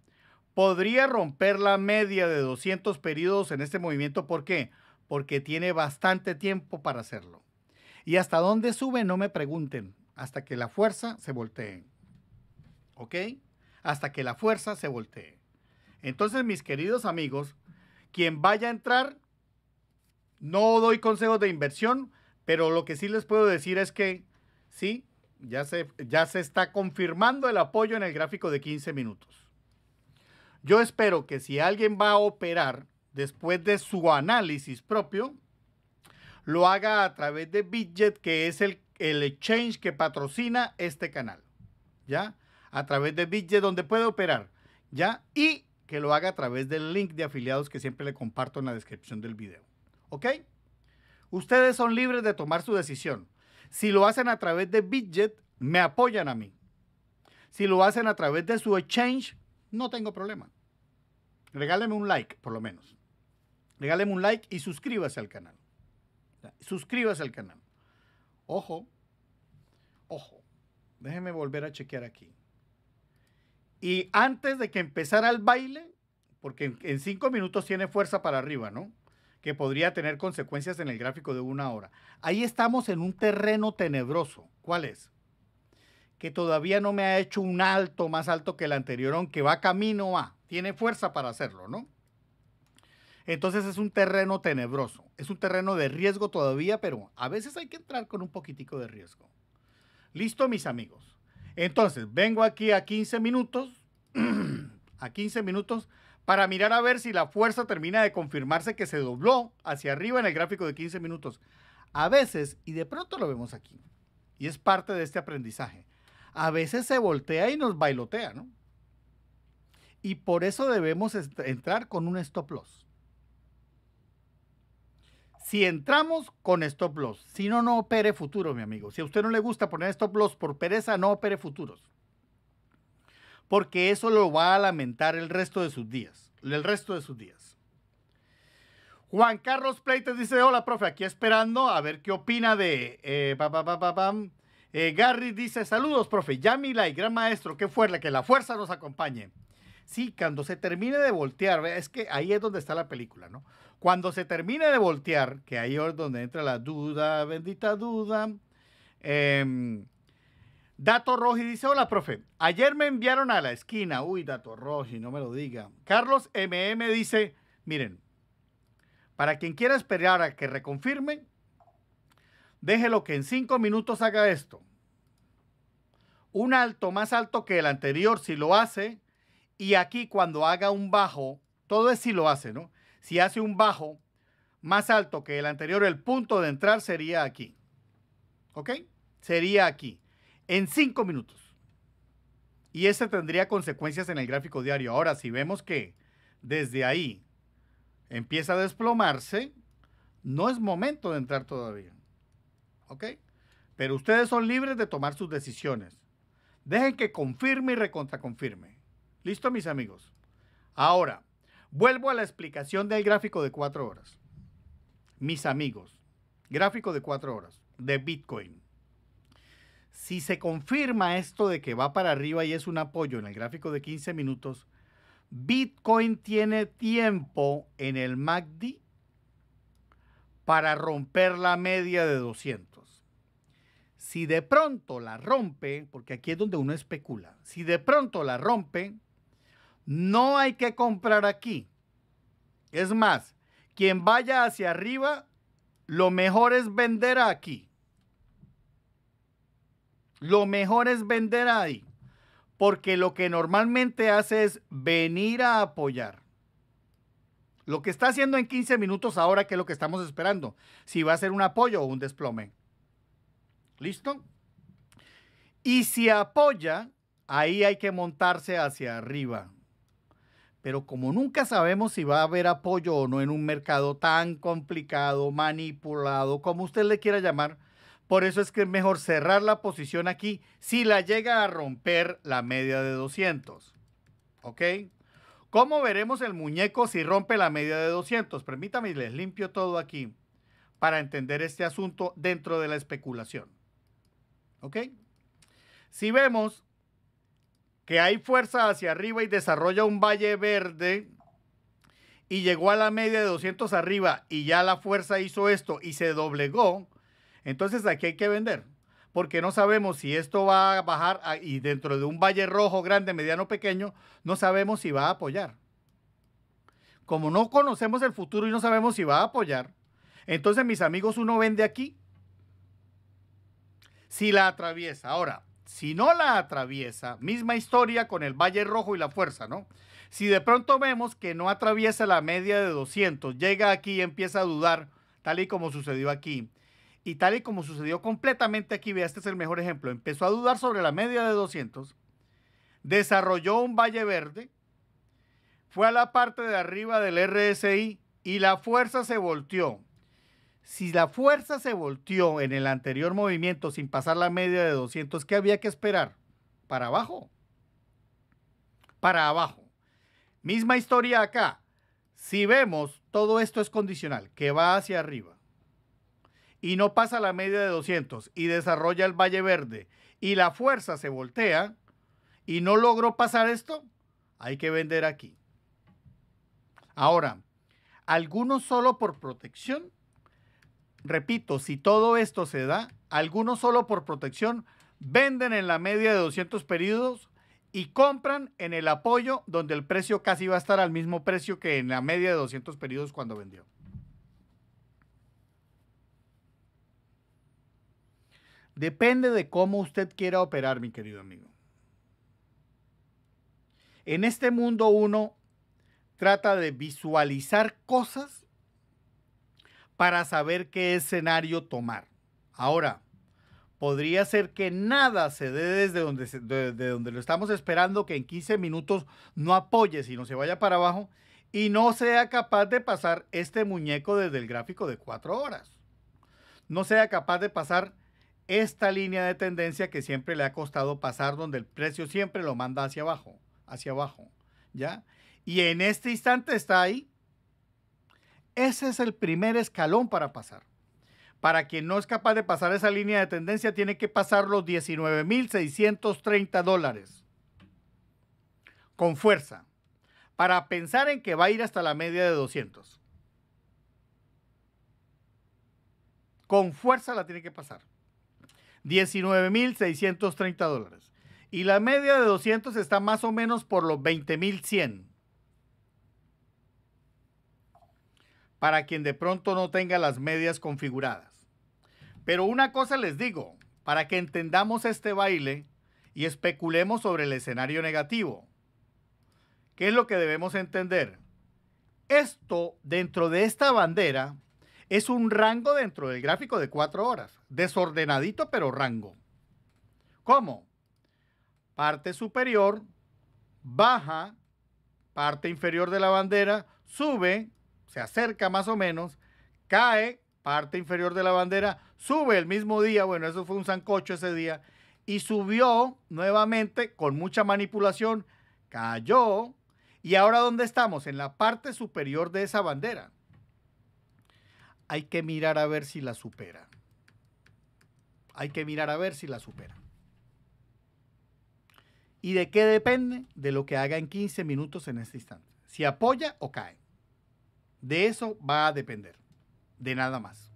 podría romper la media de 200 periodos en este movimiento. ¿Por qué? Porque tiene bastante tiempo para hacerlo. Y hasta dónde sube, no me pregunten, hasta que la fuerza se voltee. ¿Ok? Hasta que la fuerza se voltee. Entonces, mis queridos amigos, quien vaya a entrar, no doy consejos de inversión, pero lo que sí les puedo decir es que sí, ya se, ya se está confirmando el apoyo en el gráfico de 15 minutos. Yo espero que si alguien va a operar después de su análisis propio, lo haga a través de Bidget, que es el, el exchange que patrocina este canal. ¿Ya? A través de Bidget donde puede operar. ¿Ya? Y que lo haga a través del link de afiliados que siempre le comparto en la descripción del video. ¿Ok? Ustedes son libres de tomar su decisión. Si lo hacen a través de Bidget, me apoyan a mí. Si lo hacen a través de su exchange, no tengo problema. Regáleme un like, por lo menos. Regáleme un like y suscríbase al canal. Suscríbase al canal. Ojo, ojo, déjeme volver a chequear aquí. Y antes de que empezara el baile, porque en cinco minutos tiene fuerza para arriba, ¿no? Que podría tener consecuencias en el gráfico de una hora. Ahí estamos en un terreno tenebroso. ¿Cuál es? Que todavía no me ha hecho un alto más alto que el anterior, aunque va camino a. Tiene fuerza para hacerlo, ¿no? Entonces es un terreno tenebroso, es un terreno de riesgo todavía, pero a veces hay que entrar con un poquitico de riesgo. Listo, mis amigos. Entonces, vengo aquí a 15 minutos, [clears throat] a 15 minutos, para mirar a ver si la fuerza termina de confirmarse que se dobló hacia arriba en el gráfico de 15 minutos. A veces, y de pronto lo vemos aquí, y es parte de este aprendizaje, a veces se voltea y nos bailotea, ¿no? Y por eso debemos entrar con un stop loss si entramos con stop loss. Si no, no opere futuro, mi amigo. Si a usted no le gusta poner stop loss por pereza, no opere futuros. Porque eso lo va a lamentar el resto de sus días. El resto de sus días. Juan Carlos Pleites dice, hola, profe, aquí esperando a ver qué opina de... Eh, eh, Gary dice, saludos, profe. Yamila y gran maestro, qué fuerte, que la fuerza nos acompañe. Sí, cuando se termine de voltear, es que ahí es donde está la película, ¿no? Cuando se termine de voltear, que ahí es donde entra la duda, bendita duda, em, Dato Roji dice, hola, profe. Ayer me enviaron a la esquina. Uy, Dato Roji, no me lo diga. Carlos MM dice, miren, para quien quiera esperar a que reconfirme, déjelo que en cinco minutos haga esto. Un alto más alto que el anterior si lo hace. Y aquí cuando haga un bajo, todo es si lo hace, ¿no? si hace un bajo más alto que el anterior, el punto de entrar sería aquí. ¿Ok? Sería aquí. En cinco minutos. Y ese tendría consecuencias en el gráfico diario. Ahora, si vemos que desde ahí empieza a desplomarse, no es momento de entrar todavía. ¿Ok? Pero ustedes son libres de tomar sus decisiones. Dejen que confirme y recontraconfirme. ¿Listo, mis amigos? Ahora, Vuelvo a la explicación del gráfico de cuatro horas. Mis amigos, gráfico de cuatro horas de Bitcoin. Si se confirma esto de que va para arriba y es un apoyo en el gráfico de 15 minutos, Bitcoin tiene tiempo en el MACD para romper la media de 200. Si de pronto la rompe, porque aquí es donde uno especula, si de pronto la rompe, no hay que comprar aquí. Es más, quien vaya hacia arriba, lo mejor es vender aquí. Lo mejor es vender ahí. Porque lo que normalmente hace es venir a apoyar. Lo que está haciendo en 15 minutos ahora, que es lo que estamos esperando, si va a ser un apoyo o un desplome. ¿Listo? Y si apoya, ahí hay que montarse hacia arriba. Pero como nunca sabemos si va a haber apoyo o no en un mercado tan complicado, manipulado, como usted le quiera llamar, por eso es que es mejor cerrar la posición aquí si la llega a romper la media de 200. ¿Ok? ¿Cómo veremos el muñeco si rompe la media de 200? Permítame les limpio todo aquí para entender este asunto dentro de la especulación. ¿Ok? Si vemos que hay fuerza hacia arriba y desarrolla un valle verde y llegó a la media de 200 arriba y ya la fuerza hizo esto y se doblegó, entonces aquí hay que vender, porque no sabemos si esto va a bajar y dentro de un valle rojo grande, mediano, pequeño, no sabemos si va a apoyar. Como no conocemos el futuro y no sabemos si va a apoyar, entonces mis amigos uno vende aquí si la atraviesa. Ahora, si no la atraviesa, misma historia con el Valle Rojo y la Fuerza, ¿no? Si de pronto vemos que no atraviesa la media de 200, llega aquí y empieza a dudar, tal y como sucedió aquí, y tal y como sucedió completamente aquí, vea, este es el mejor ejemplo, empezó a dudar sobre la media de 200, desarrolló un Valle Verde, fue a la parte de arriba del RSI y la fuerza se volteó si la fuerza se volteó en el anterior movimiento sin pasar la media de 200, ¿qué había que esperar? Para abajo. Para abajo. Misma historia acá. Si vemos, todo esto es condicional, que va hacia arriba. Y no pasa la media de 200 y desarrolla el valle verde y la fuerza se voltea y no logró pasar esto, hay que vender aquí. Ahora, algunos solo por protección Repito, si todo esto se da, algunos solo por protección venden en la media de 200 periodos y compran en el apoyo donde el precio casi va a estar al mismo precio que en la media de 200 periodos cuando vendió. Depende de cómo usted quiera operar, mi querido amigo. En este mundo uno trata de visualizar cosas para saber qué escenario tomar. Ahora, podría ser que nada se dé desde donde, lo estamos esperando, que en 15 minutos no apoye, sino se vaya para abajo y no sea capaz de pasar este muñeco desde el gráfico de 4 horas. No sea capaz de pasar esta línea de tendencia que siempre le ha costado pasar, donde el precio siempre lo manda hacia abajo, hacia abajo, ¿ya? Y en este instante está ahí, ese es el primer escalón para pasar. Para quien no es capaz de pasar esa línea de tendencia, tiene que pasar los 19.630 dólares. Con fuerza. Para pensar en que va a ir hasta la media de 200. Con fuerza la tiene que pasar. 19.630 dólares. Y la media de 200 está más o menos por los 20.100. para quien de pronto no tenga las medias configuradas. Pero una cosa les digo, para que entendamos este baile y especulemos sobre el escenario negativo. ¿Qué es lo que debemos entender? Esto dentro de esta bandera es un rango dentro del gráfico de cuatro horas, desordenadito pero rango. ¿Cómo? Parte superior, baja, parte inferior de la bandera, sube, se acerca más o menos, cae, parte inferior de la bandera, sube el mismo día, bueno, eso fue un zancocho ese día, y subió nuevamente con mucha manipulación, cayó, y ahora ¿dónde estamos? En la parte superior de esa bandera. Hay que mirar a ver si la supera. Hay que mirar a ver si la supera. ¿Y de qué depende? De lo que haga en 15 minutos en este instante. Si apoya o cae. De eso va a depender, de nada más.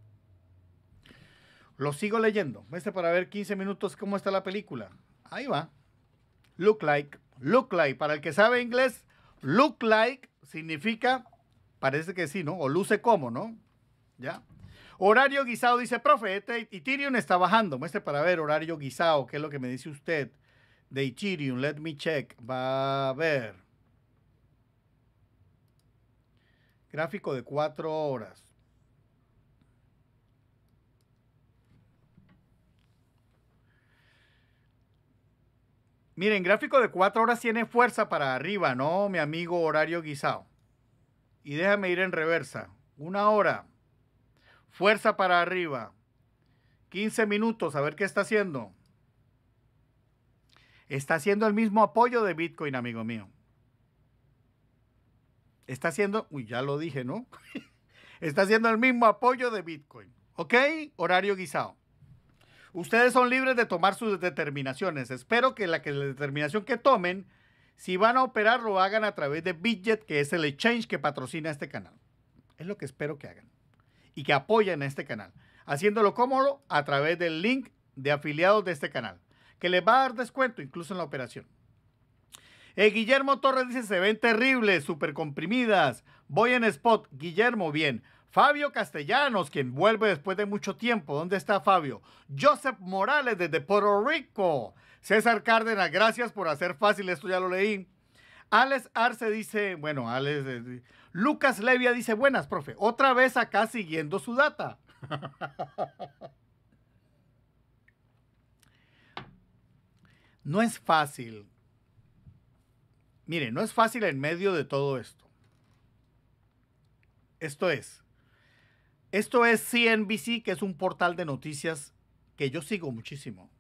Lo sigo leyendo. Muestre para ver 15 minutos cómo está la película. Ahí va. Look like. Look like. Para el que sabe inglés, look like significa, parece que sí, ¿no? O luce como, ¿no? ¿Ya? Horario guisado, dice, profe, este Ethereum está bajando. Muestre para ver horario guisado, qué es lo que me dice usted de Ethereum. Let me check. Va a ver. Gráfico de cuatro horas. Miren, gráfico de cuatro horas tiene fuerza para arriba, ¿no? Mi amigo horario guisado. Y déjame ir en reversa. Una hora. Fuerza para arriba. 15 minutos, a ver qué está haciendo. Está haciendo el mismo apoyo de Bitcoin, amigo mío está haciendo, uy, ya lo dije, ¿no? [laughs] está haciendo el mismo apoyo de Bitcoin. ¿Ok? Horario guisado. Ustedes son libres de tomar sus determinaciones. Espero que la, determinación que tomen, si van a operar, lo hagan a través de Bitget, que es el exchange que patrocina este canal. Es lo que espero que hagan. Y que apoyen a este canal. Haciéndolo cómodo a través del link de afiliados de este canal, que les va a dar descuento incluso en la operación. Eh, Guillermo Torres dice, se ven terribles, súper comprimidas. Voy en spot. Guillermo, bien. Fabio Castellanos, quien vuelve después de mucho tiempo. ¿Dónde está Fabio? Joseph Morales desde Puerto Rico. César Cárdenas, gracias por hacer fácil, esto ya lo leí. Alex Arce dice, bueno, Alex, eh, Lucas Levia dice, buenas, profe, otra vez acá siguiendo su data. [laughs] no es fácil Mire, no es fácil en medio de todo esto. Esto es. Esto es CNBC, que es un portal de noticias que yo sigo muchísimo.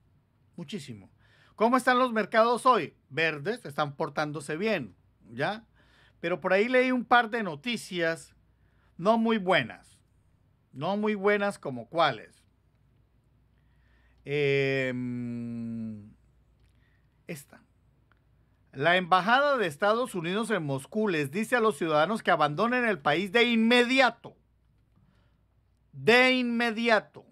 Muchísimo. ¿Cómo están los mercados hoy? Verdes, están portándose bien, ¿ya? Pero por ahí leí un par de noticias no muy buenas. No muy buenas como cuáles. Em, esta. La Embajada de Estados Unidos en Moscú les dice a los ciudadanos que abandonen el país de inmediato. De inmediato.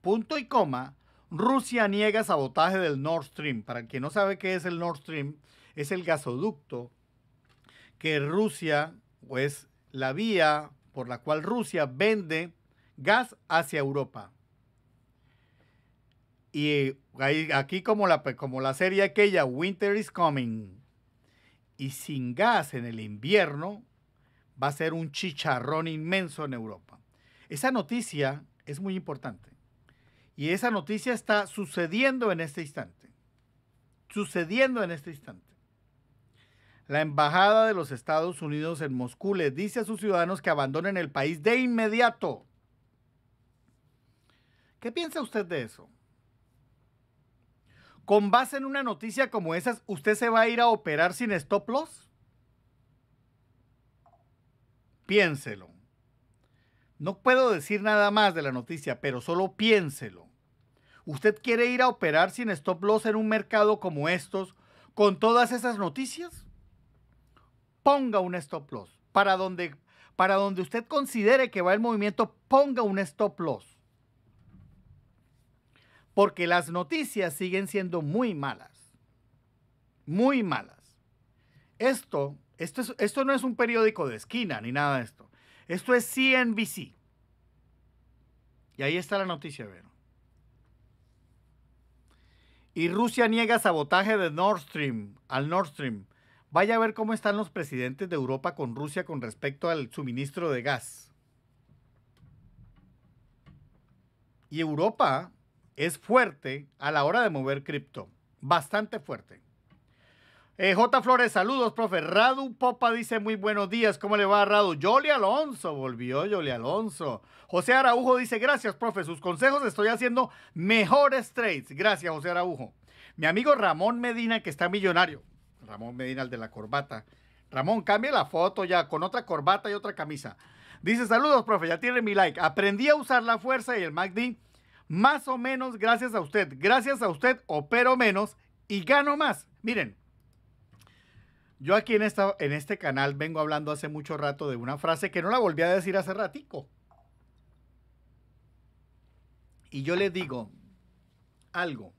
Punto y coma. Rusia niega sabotaje del Nord Stream. Para quien no sabe qué es el Nord Stream, es el gasoducto que Rusia, o es la vía por la cual Rusia vende gas hacia Europa. Y aquí como la, pues, como la serie aquella, Winter is Coming, y sin gas en el invierno, va a ser un chicharrón inmenso en Europa. Esa noticia es muy importante. Y esa noticia está sucediendo en este instante. Sucediendo en este instante. La Embajada de los Estados Unidos en Moscú le dice a sus ciudadanos que abandonen el país de inmediato. ¿Qué piensa usted de eso? con base en una noticia como esa, ¿usted se va a ir a operar sin stop loss? Piénselo. No puedo decir nada más de la noticia, pero solo piénselo. ¿Usted quiere ir a operar sin stop loss en un mercado como estos con todas esas noticias? Ponga un stop loss. Para donde, para donde usted considere que va el movimiento, ponga un stop loss porque las noticias siguen siendo muy malas, muy malas. Esto, esto, esto no es un periódico de esquina ni nada de esto. Esto es CNBC. Y ahí está la noticia, Vero. Y Rusia niega sabotaje de Nord Stream, al Nord Stream. Vaya a ver cómo están los presidentes de Europa con Rusia con respecto al suministro de gas. Y Europa es fuerte a la hora de mover cripto. Bastante fuerte. Eh, J. Flores, saludos, profe. Radu Popa dice muy buenos días. ¿Cómo le va, Radu? Jolie Alonso, volvió Yoli Alonso. José Araujo dice, gracias, profe. Sus consejos estoy haciendo mejores trades. Gracias, José Araujo. Mi amigo Ramón Medina, que está millonario. Ramón Medina, el de la corbata. Ramón, cambia la foto ya con otra corbata y otra camisa. Dice, saludos, profe. Ya tiene mi like. Aprendí a usar la fuerza y el MACD más o menos gracias a usted. Gracias a usted opero menos y gano más. Miren, yo aquí en, esta, en este canal vengo hablando hace mucho rato de una frase que no la volví a decir hace ratico. Y yo le digo algo.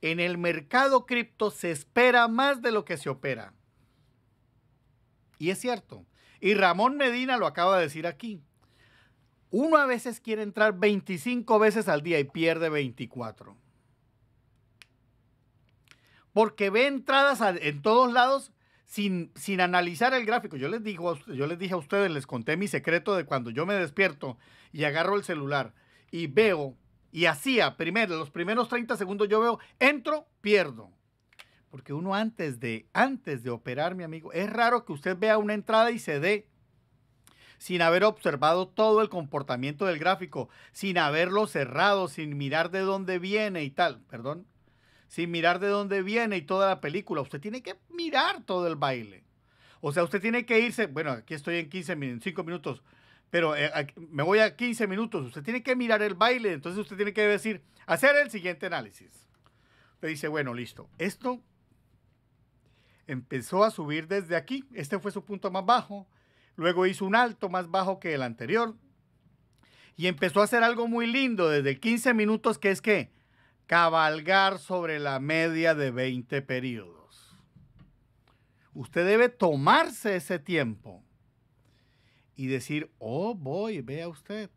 En el mercado cripto se espera más de lo que se opera. Y es cierto. Y Ramón Medina lo acaba de decir aquí. Uno a veces quiere entrar 25 veces al día y pierde 24. Porque ve entradas en todos lados sin, sin analizar el gráfico. Yo les, digo, yo les dije a ustedes, les conté mi secreto de cuando yo me despierto y agarro el celular y veo y hacía primero, los primeros 30 segundos yo veo, entro, pierdo. Porque uno antes de, antes de operar, mi amigo, es raro que usted vea una entrada y se dé sin haber observado todo el comportamiento del gráfico, sin haberlo cerrado, sin mirar de dónde viene y tal, perdón, sin mirar de dónde viene y toda la película. Usted tiene que mirar todo el baile. O sea, usted tiene que irse, bueno, aquí estoy en 15 minutos, 5 minutos, pero eh, me voy a 15 minutos. Usted tiene que mirar el baile, entonces usted tiene que decir, hacer el siguiente análisis. Usted dice, bueno, listo, esto empezó a subir desde aquí, este fue su punto más bajo, Luego hizo un alto más bajo que el anterior. Y empezó a hacer algo muy lindo desde 15 minutos, que es que cabalgar sobre la media de 20 periodos. Usted debe tomarse ese tiempo y decir, oh voy, vea usted.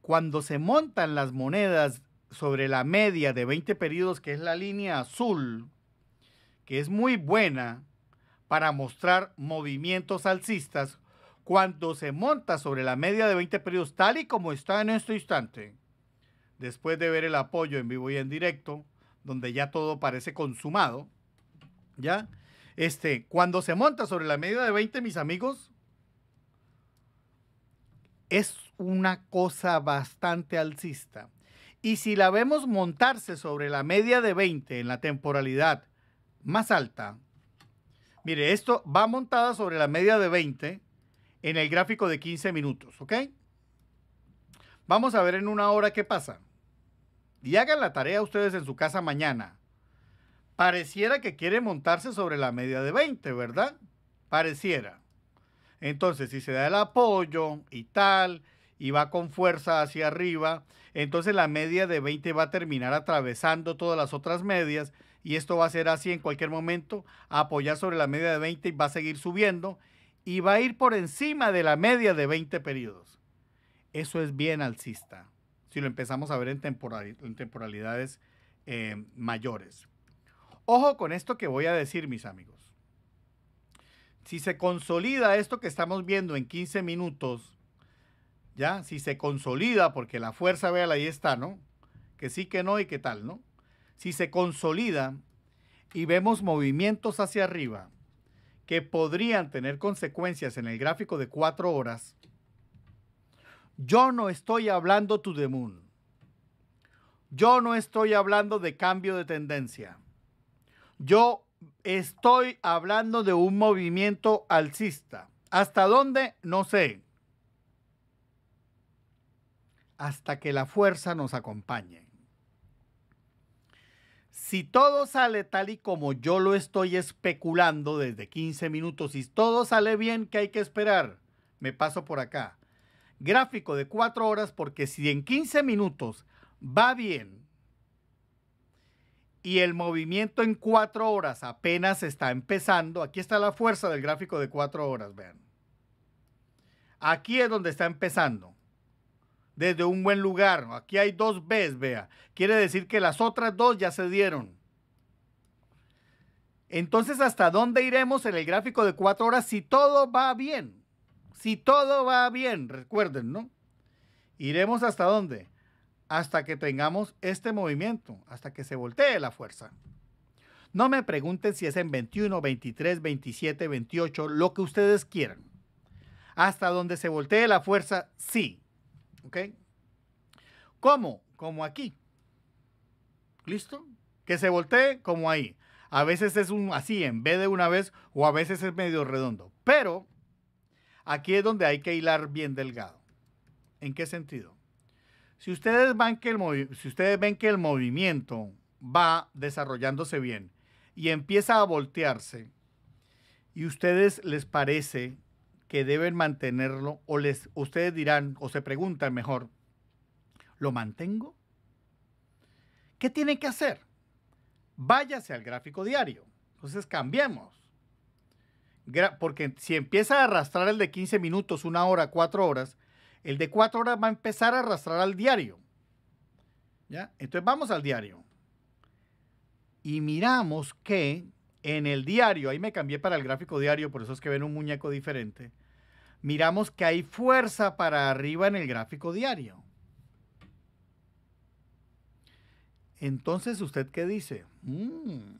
Cuando se montan las monedas sobre la media de 20 periodos, que es la línea azul, que es muy buena para mostrar movimientos alcistas, cuando se monta sobre la media de 20 periodos tal y como está en este instante. Después de ver el apoyo en vivo y en directo, donde ya todo parece consumado, ¿ya? Este, cuando se monta sobre la media de 20, mis amigos, es una cosa bastante alcista. Y si la vemos montarse sobre la media de 20 en la temporalidad más alta, mire, esto va montada sobre la media de 20 en el gráfico de 15 minutos, ¿ok? Vamos a ver en una hora qué pasa. Y hagan la tarea ustedes en su casa mañana. Pareciera que quiere montarse sobre la media de 20, ¿verdad? Pareciera. Entonces, si se da el apoyo y tal, y va con fuerza hacia arriba, entonces la media de 20 va a terminar atravesando todas las otras medias y esto va a ser así en cualquier momento, apoyar sobre la media de 20 y va a seguir subiendo y va a ir por encima de la media de 20 periodos. Eso es bien alcista, si lo empezamos a ver en, temporalidades eh, mayores. Ojo con esto que voy a decir, mis amigos. Si se consolida esto que estamos viendo en 15 minutos, ya, si se consolida, porque la fuerza, véala, ahí está, ¿no? Que sí, que no y qué tal, ¿no? Si se consolida y vemos movimientos hacia arriba, que podrían tener consecuencias en el gráfico de cuatro horas, yo no estoy hablando to the moon. Yo no estoy hablando de cambio de tendencia. Yo estoy hablando de un movimiento alcista. ¿Hasta dónde? No sé. Hasta que la fuerza nos acompañe si todo sale tal y como yo lo estoy especulando desde 15 minutos, si todo sale bien, ¿qué hay que esperar? Me paso por acá. Gráfico de 4 horas porque si en 15 minutos va bien y el movimiento en 4 horas apenas está empezando, aquí está la fuerza del gráfico de 4 horas, vean. Aquí es donde está empezando desde un buen lugar. Aquí hay dos Bs, vea. Quiere decir que las otras dos ya se dieron. Entonces, ¿hasta dónde iremos en el gráfico de cuatro horas si todo va bien? Si todo va bien, recuerden, ¿no? Iremos hasta dónde? Hasta que tengamos este movimiento, hasta que se voltee la fuerza. No me pregunten si es en 21, 23, 27, 28, lo que ustedes quieran. Hasta donde se voltee la fuerza, sí. ¿Ok? ¿Cómo? Como aquí. ¿Listo? Que se voltee como ahí. A veces es un así en vez de una vez o a veces es medio redondo. Pero aquí es donde hay que hilar bien delgado. ¿En qué sentido? Si ustedes, que el si ustedes ven que el movimiento va desarrollándose bien y empieza a voltearse y ustedes les parece que deben mantenerlo o les ustedes dirán o se preguntan mejor, ¿lo mantengo? ¿Qué tienen que hacer? Váyase al gráfico diario. Entonces cambiemos. porque si empieza a arrastrar el de 15 minutos, una hora, cuatro horas, el de cuatro horas va a empezar a arrastrar al diario. ¿Ya? Entonces vamos al diario y miramos que en el diario, ahí me cambié para el gráfico diario, por eso es que ven un muñeco diferente. Miramos que hay fuerza para arriba en el gráfico diario. Entonces, ¿usted qué dice? Mm,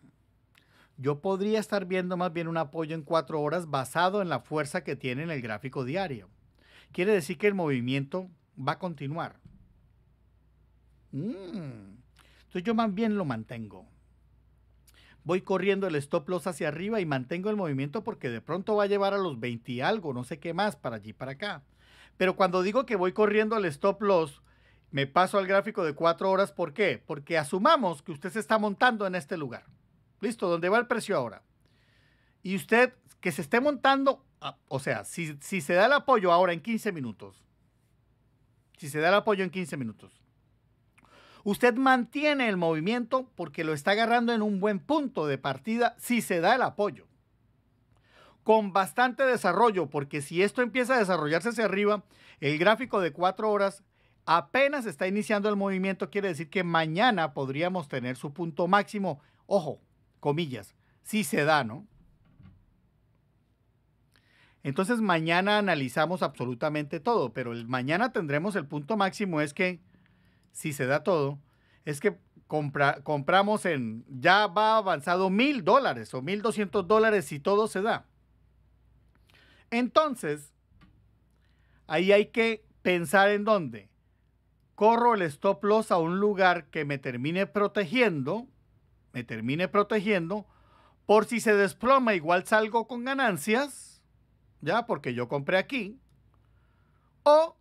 yo podría estar viendo más bien un apoyo en cuatro horas basado en la fuerza que tiene en el gráfico diario. Quiere decir que el movimiento va a continuar. Mm, entonces yo más bien lo mantengo voy corriendo el stop loss hacia arriba y mantengo el movimiento porque de pronto va a llevar a los 20 y algo, no sé qué más, para allí, para acá. Pero cuando digo que voy corriendo el stop loss, me paso al gráfico de 4 horas, ¿por qué? Porque asumamos que usted se está montando en este lugar. Listo, ¿dónde va el precio ahora? Y usted que se esté montando, ah, o sea, si, si se da el apoyo ahora en 15 minutos, si se da el apoyo en 15 minutos, Usted mantiene el movimiento porque lo está agarrando en un buen punto de partida si se da el apoyo. Con bastante desarrollo, porque si esto empieza a desarrollarse hacia arriba, el gráfico de cuatro horas apenas está iniciando el movimiento, quiere decir que mañana podríamos tener su punto máximo. Ojo, comillas, si se da, ¿no? Entonces mañana analizamos absolutamente todo, pero mañana tendremos el punto máximo es que si se da todo, es que compramos en, ya va avanzado mil dólares o mil doscientos dólares si todo se da. Entonces, ahí hay que pensar en dónde. Corro el stop loss a un lugar que me termine protegiendo, me termine protegiendo, por si se desploma, igual salgo con ganancias, ya, porque yo compré aquí. O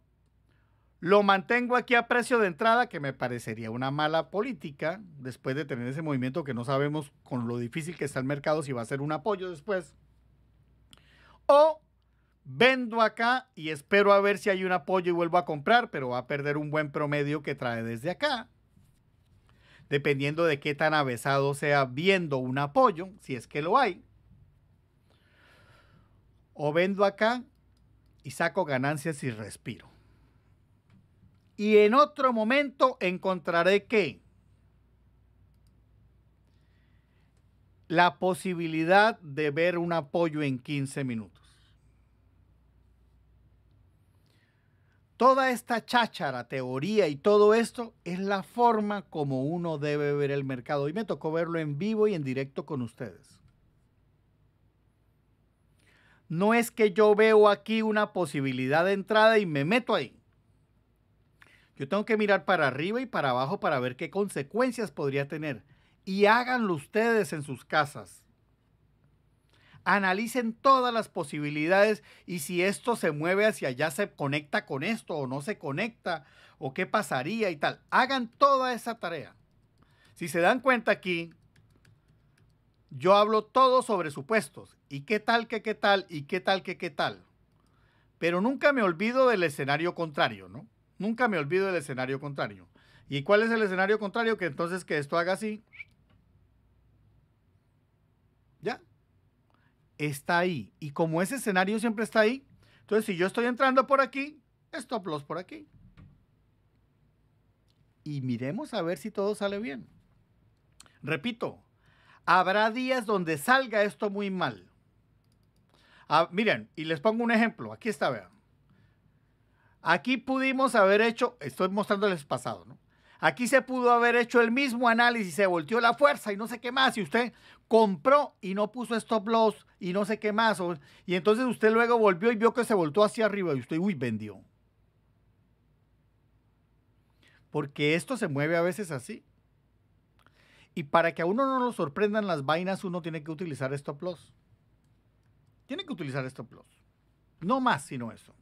lo mantengo aquí a precio de entrada, que me parecería una mala política, después de tener ese movimiento que no sabemos con lo difícil que está el mercado si va a ser un apoyo después. O vendo acá y espero a ver si hay un apoyo y vuelvo a comprar, pero va a perder un buen promedio que trae desde acá. Dependiendo de qué tan avesado sea viendo un apoyo, si es que lo hay. O vendo acá y saco ganancias y respiro y en otro momento encontraré que la posibilidad de ver un apoyo en 15 minutos. Toda esta cháchara, teoría y todo esto es la forma como uno debe ver el mercado. Y me tocó verlo en vivo y en directo con ustedes. No es que yo veo aquí una posibilidad de entrada y me meto ahí. Yo tengo que mirar para arriba y para abajo para ver qué consecuencias podría tener. Y háganlo ustedes en sus casas. Analicen todas las posibilidades y si esto se mueve hacia allá, se conecta con esto o no se conecta o qué pasaría y tal. Hagan toda esa tarea. Si se dan cuenta aquí, yo hablo todo sobre supuestos. ¿Y qué tal que qué tal? ¿Y qué tal que qué tal? Pero nunca me olvido del escenario contrario, ¿no? Nunca me olvido del escenario contrario. ¿Y cuál es el escenario contrario? Que entonces que esto haga así. ¿Ya? Está ahí. Y como ese escenario siempre está ahí, entonces si yo estoy entrando por aquí, esto loss por aquí. Y miremos a ver si todo sale bien. Repito, habrá días donde salga esto muy mal. Ah, miren, y les pongo un ejemplo. Aquí está, vean. Aquí pudimos haber hecho, estoy mostrándoles pasado, ¿no? Aquí se pudo haber hecho el mismo análisis, se volteó la fuerza y no sé qué más, y usted compró y no puso stop loss y no sé qué más, y entonces usted luego volvió y vio que se voltó hacia arriba y usted, uy, vendió. Porque esto se mueve a veces así. Y para que a uno no lo sorprendan las vainas, uno tiene que utilizar stop loss. Tiene que utilizar stop loss. No más sino eso.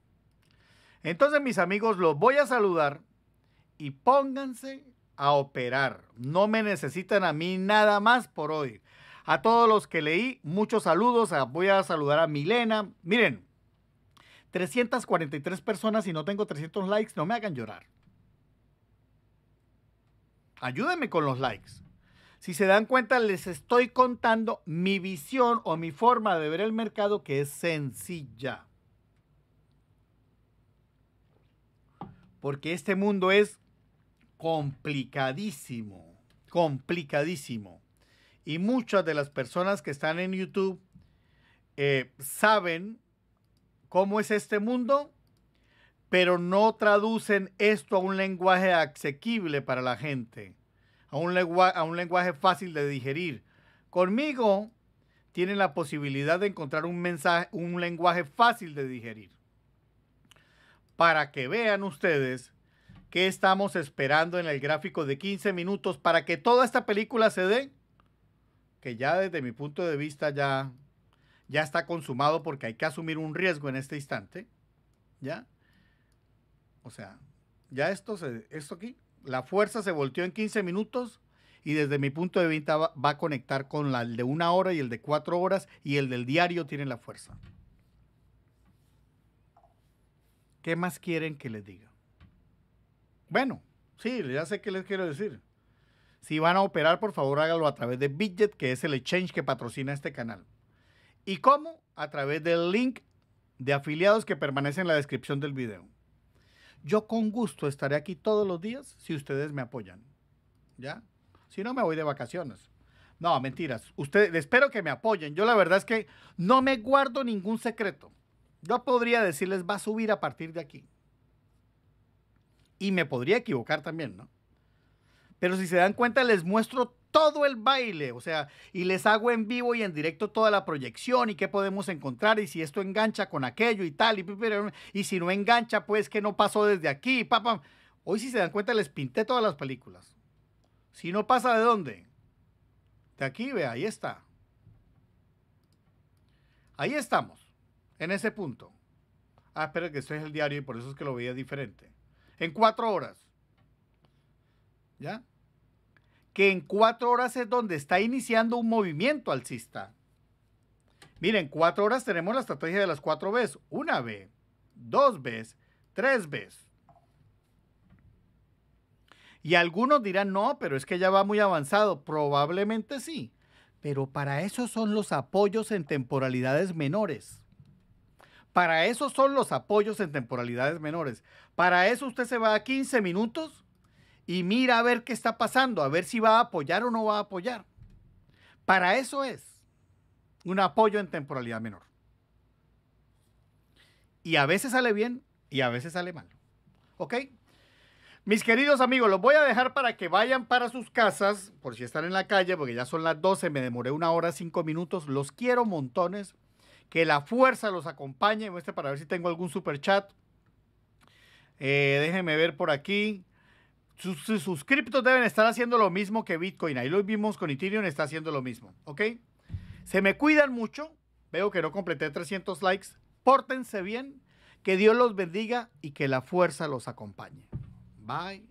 Entonces, mis amigos, los voy a saludar y pónganse a operar. No me necesitan a mí nada más por hoy. A todos los que leí, muchos saludos. Ah, voy a saludar a Milena. Miren, 343 personas y no tengo 300 likes, no me hagan llorar. Ayúdenme con los likes. Si se dan cuenta, les estoy contando mi visión o mi forma de ver el mercado que es sencilla. porque este mundo es complicadísimo, complicadísimo. Y muchas de las personas que están en YouTube eh, saben cómo es este mundo, pero no traducen esto a un lenguaje asequible para la gente, a un, a un lenguaje fácil de digerir. Conmigo tienen la posibilidad de encontrar un mensaje, un lenguaje fácil de digerir para que vean ustedes qué estamos esperando en el gráfico de 15 minutos para que toda esta película se dé, que ya desde mi punto de vista ya, ya está consumado porque hay que asumir un riesgo en este instante, ¿ya? O sea, ya esto, se, esto aquí, la fuerza se volteó en 15 minutos y desde mi punto de vista va, a conectar con la, el de una hora y el de cuatro horas y el del diario tiene la fuerza. ¿Qué más quieren que les diga? Bueno, sí, ya sé qué les quiero decir. Si van a operar, por favor hágalo a través de Bidget, que es el exchange que patrocina este canal. ¿Y cómo? A través del link de afiliados que permanece en la descripción del video. Yo con gusto estaré aquí todos los días si ustedes me apoyan. ¿Ya? Si no, me voy de vacaciones. No, mentiras. Ustedes, espero que me apoyen. Yo la verdad es que no me guardo ningún secreto. Yo podría decirles, va a subir a partir de aquí. Y me podría equivocar también, ¿no? Pero si se dan cuenta, les muestro todo el baile, o sea, y les hago en vivo y en directo toda la proyección y qué podemos encontrar y si esto engancha con aquello y tal, y, y si no engancha, pues que no pasó desde aquí, papá. Hoy si se dan cuenta les pinté todas las películas. Si no pasa de dónde? De aquí, ve, ahí está. Ahí estamos en ese punto. Ah, espera, que esto es el diario y por eso es que lo veía diferente. En cuatro horas. ¿Ya? Que en cuatro horas es donde está iniciando un movimiento alcista. Miren, cuatro horas tenemos la estrategia de las cuatro Bs. Una B, dos Bs, tres Bs. Y algunos dirán, no, pero es que ya va muy avanzado. Probablemente sí. Pero para eso son los apoyos en temporalidades menores. Para eso son los apoyos en temporalidades menores. Para eso usted se va a 15 minutos y mira a ver qué está pasando, a ver si va a apoyar o no va a apoyar. Para eso es un apoyo en temporalidad menor. Y a veces sale bien y a veces sale mal. ¿Ok? Mis queridos amigos, los voy a dejar para que vayan para sus casas, por si están en la calle, porque ya son las 12, me demoré una hora, cinco minutos. Los quiero montones. Que la fuerza los acompañe. Muestre para ver si tengo algún super chat. Eh, déjenme ver por aquí. Sus, sus, deben estar haciendo lo mismo que Bitcoin. Ahí lo vimos con Ethereum, está haciendo lo mismo. ¿Ok? Se me cuidan mucho. Veo que no completé 300 likes. Pórtense bien. Que Dios los bendiga y que la fuerza los acompañe. Bye.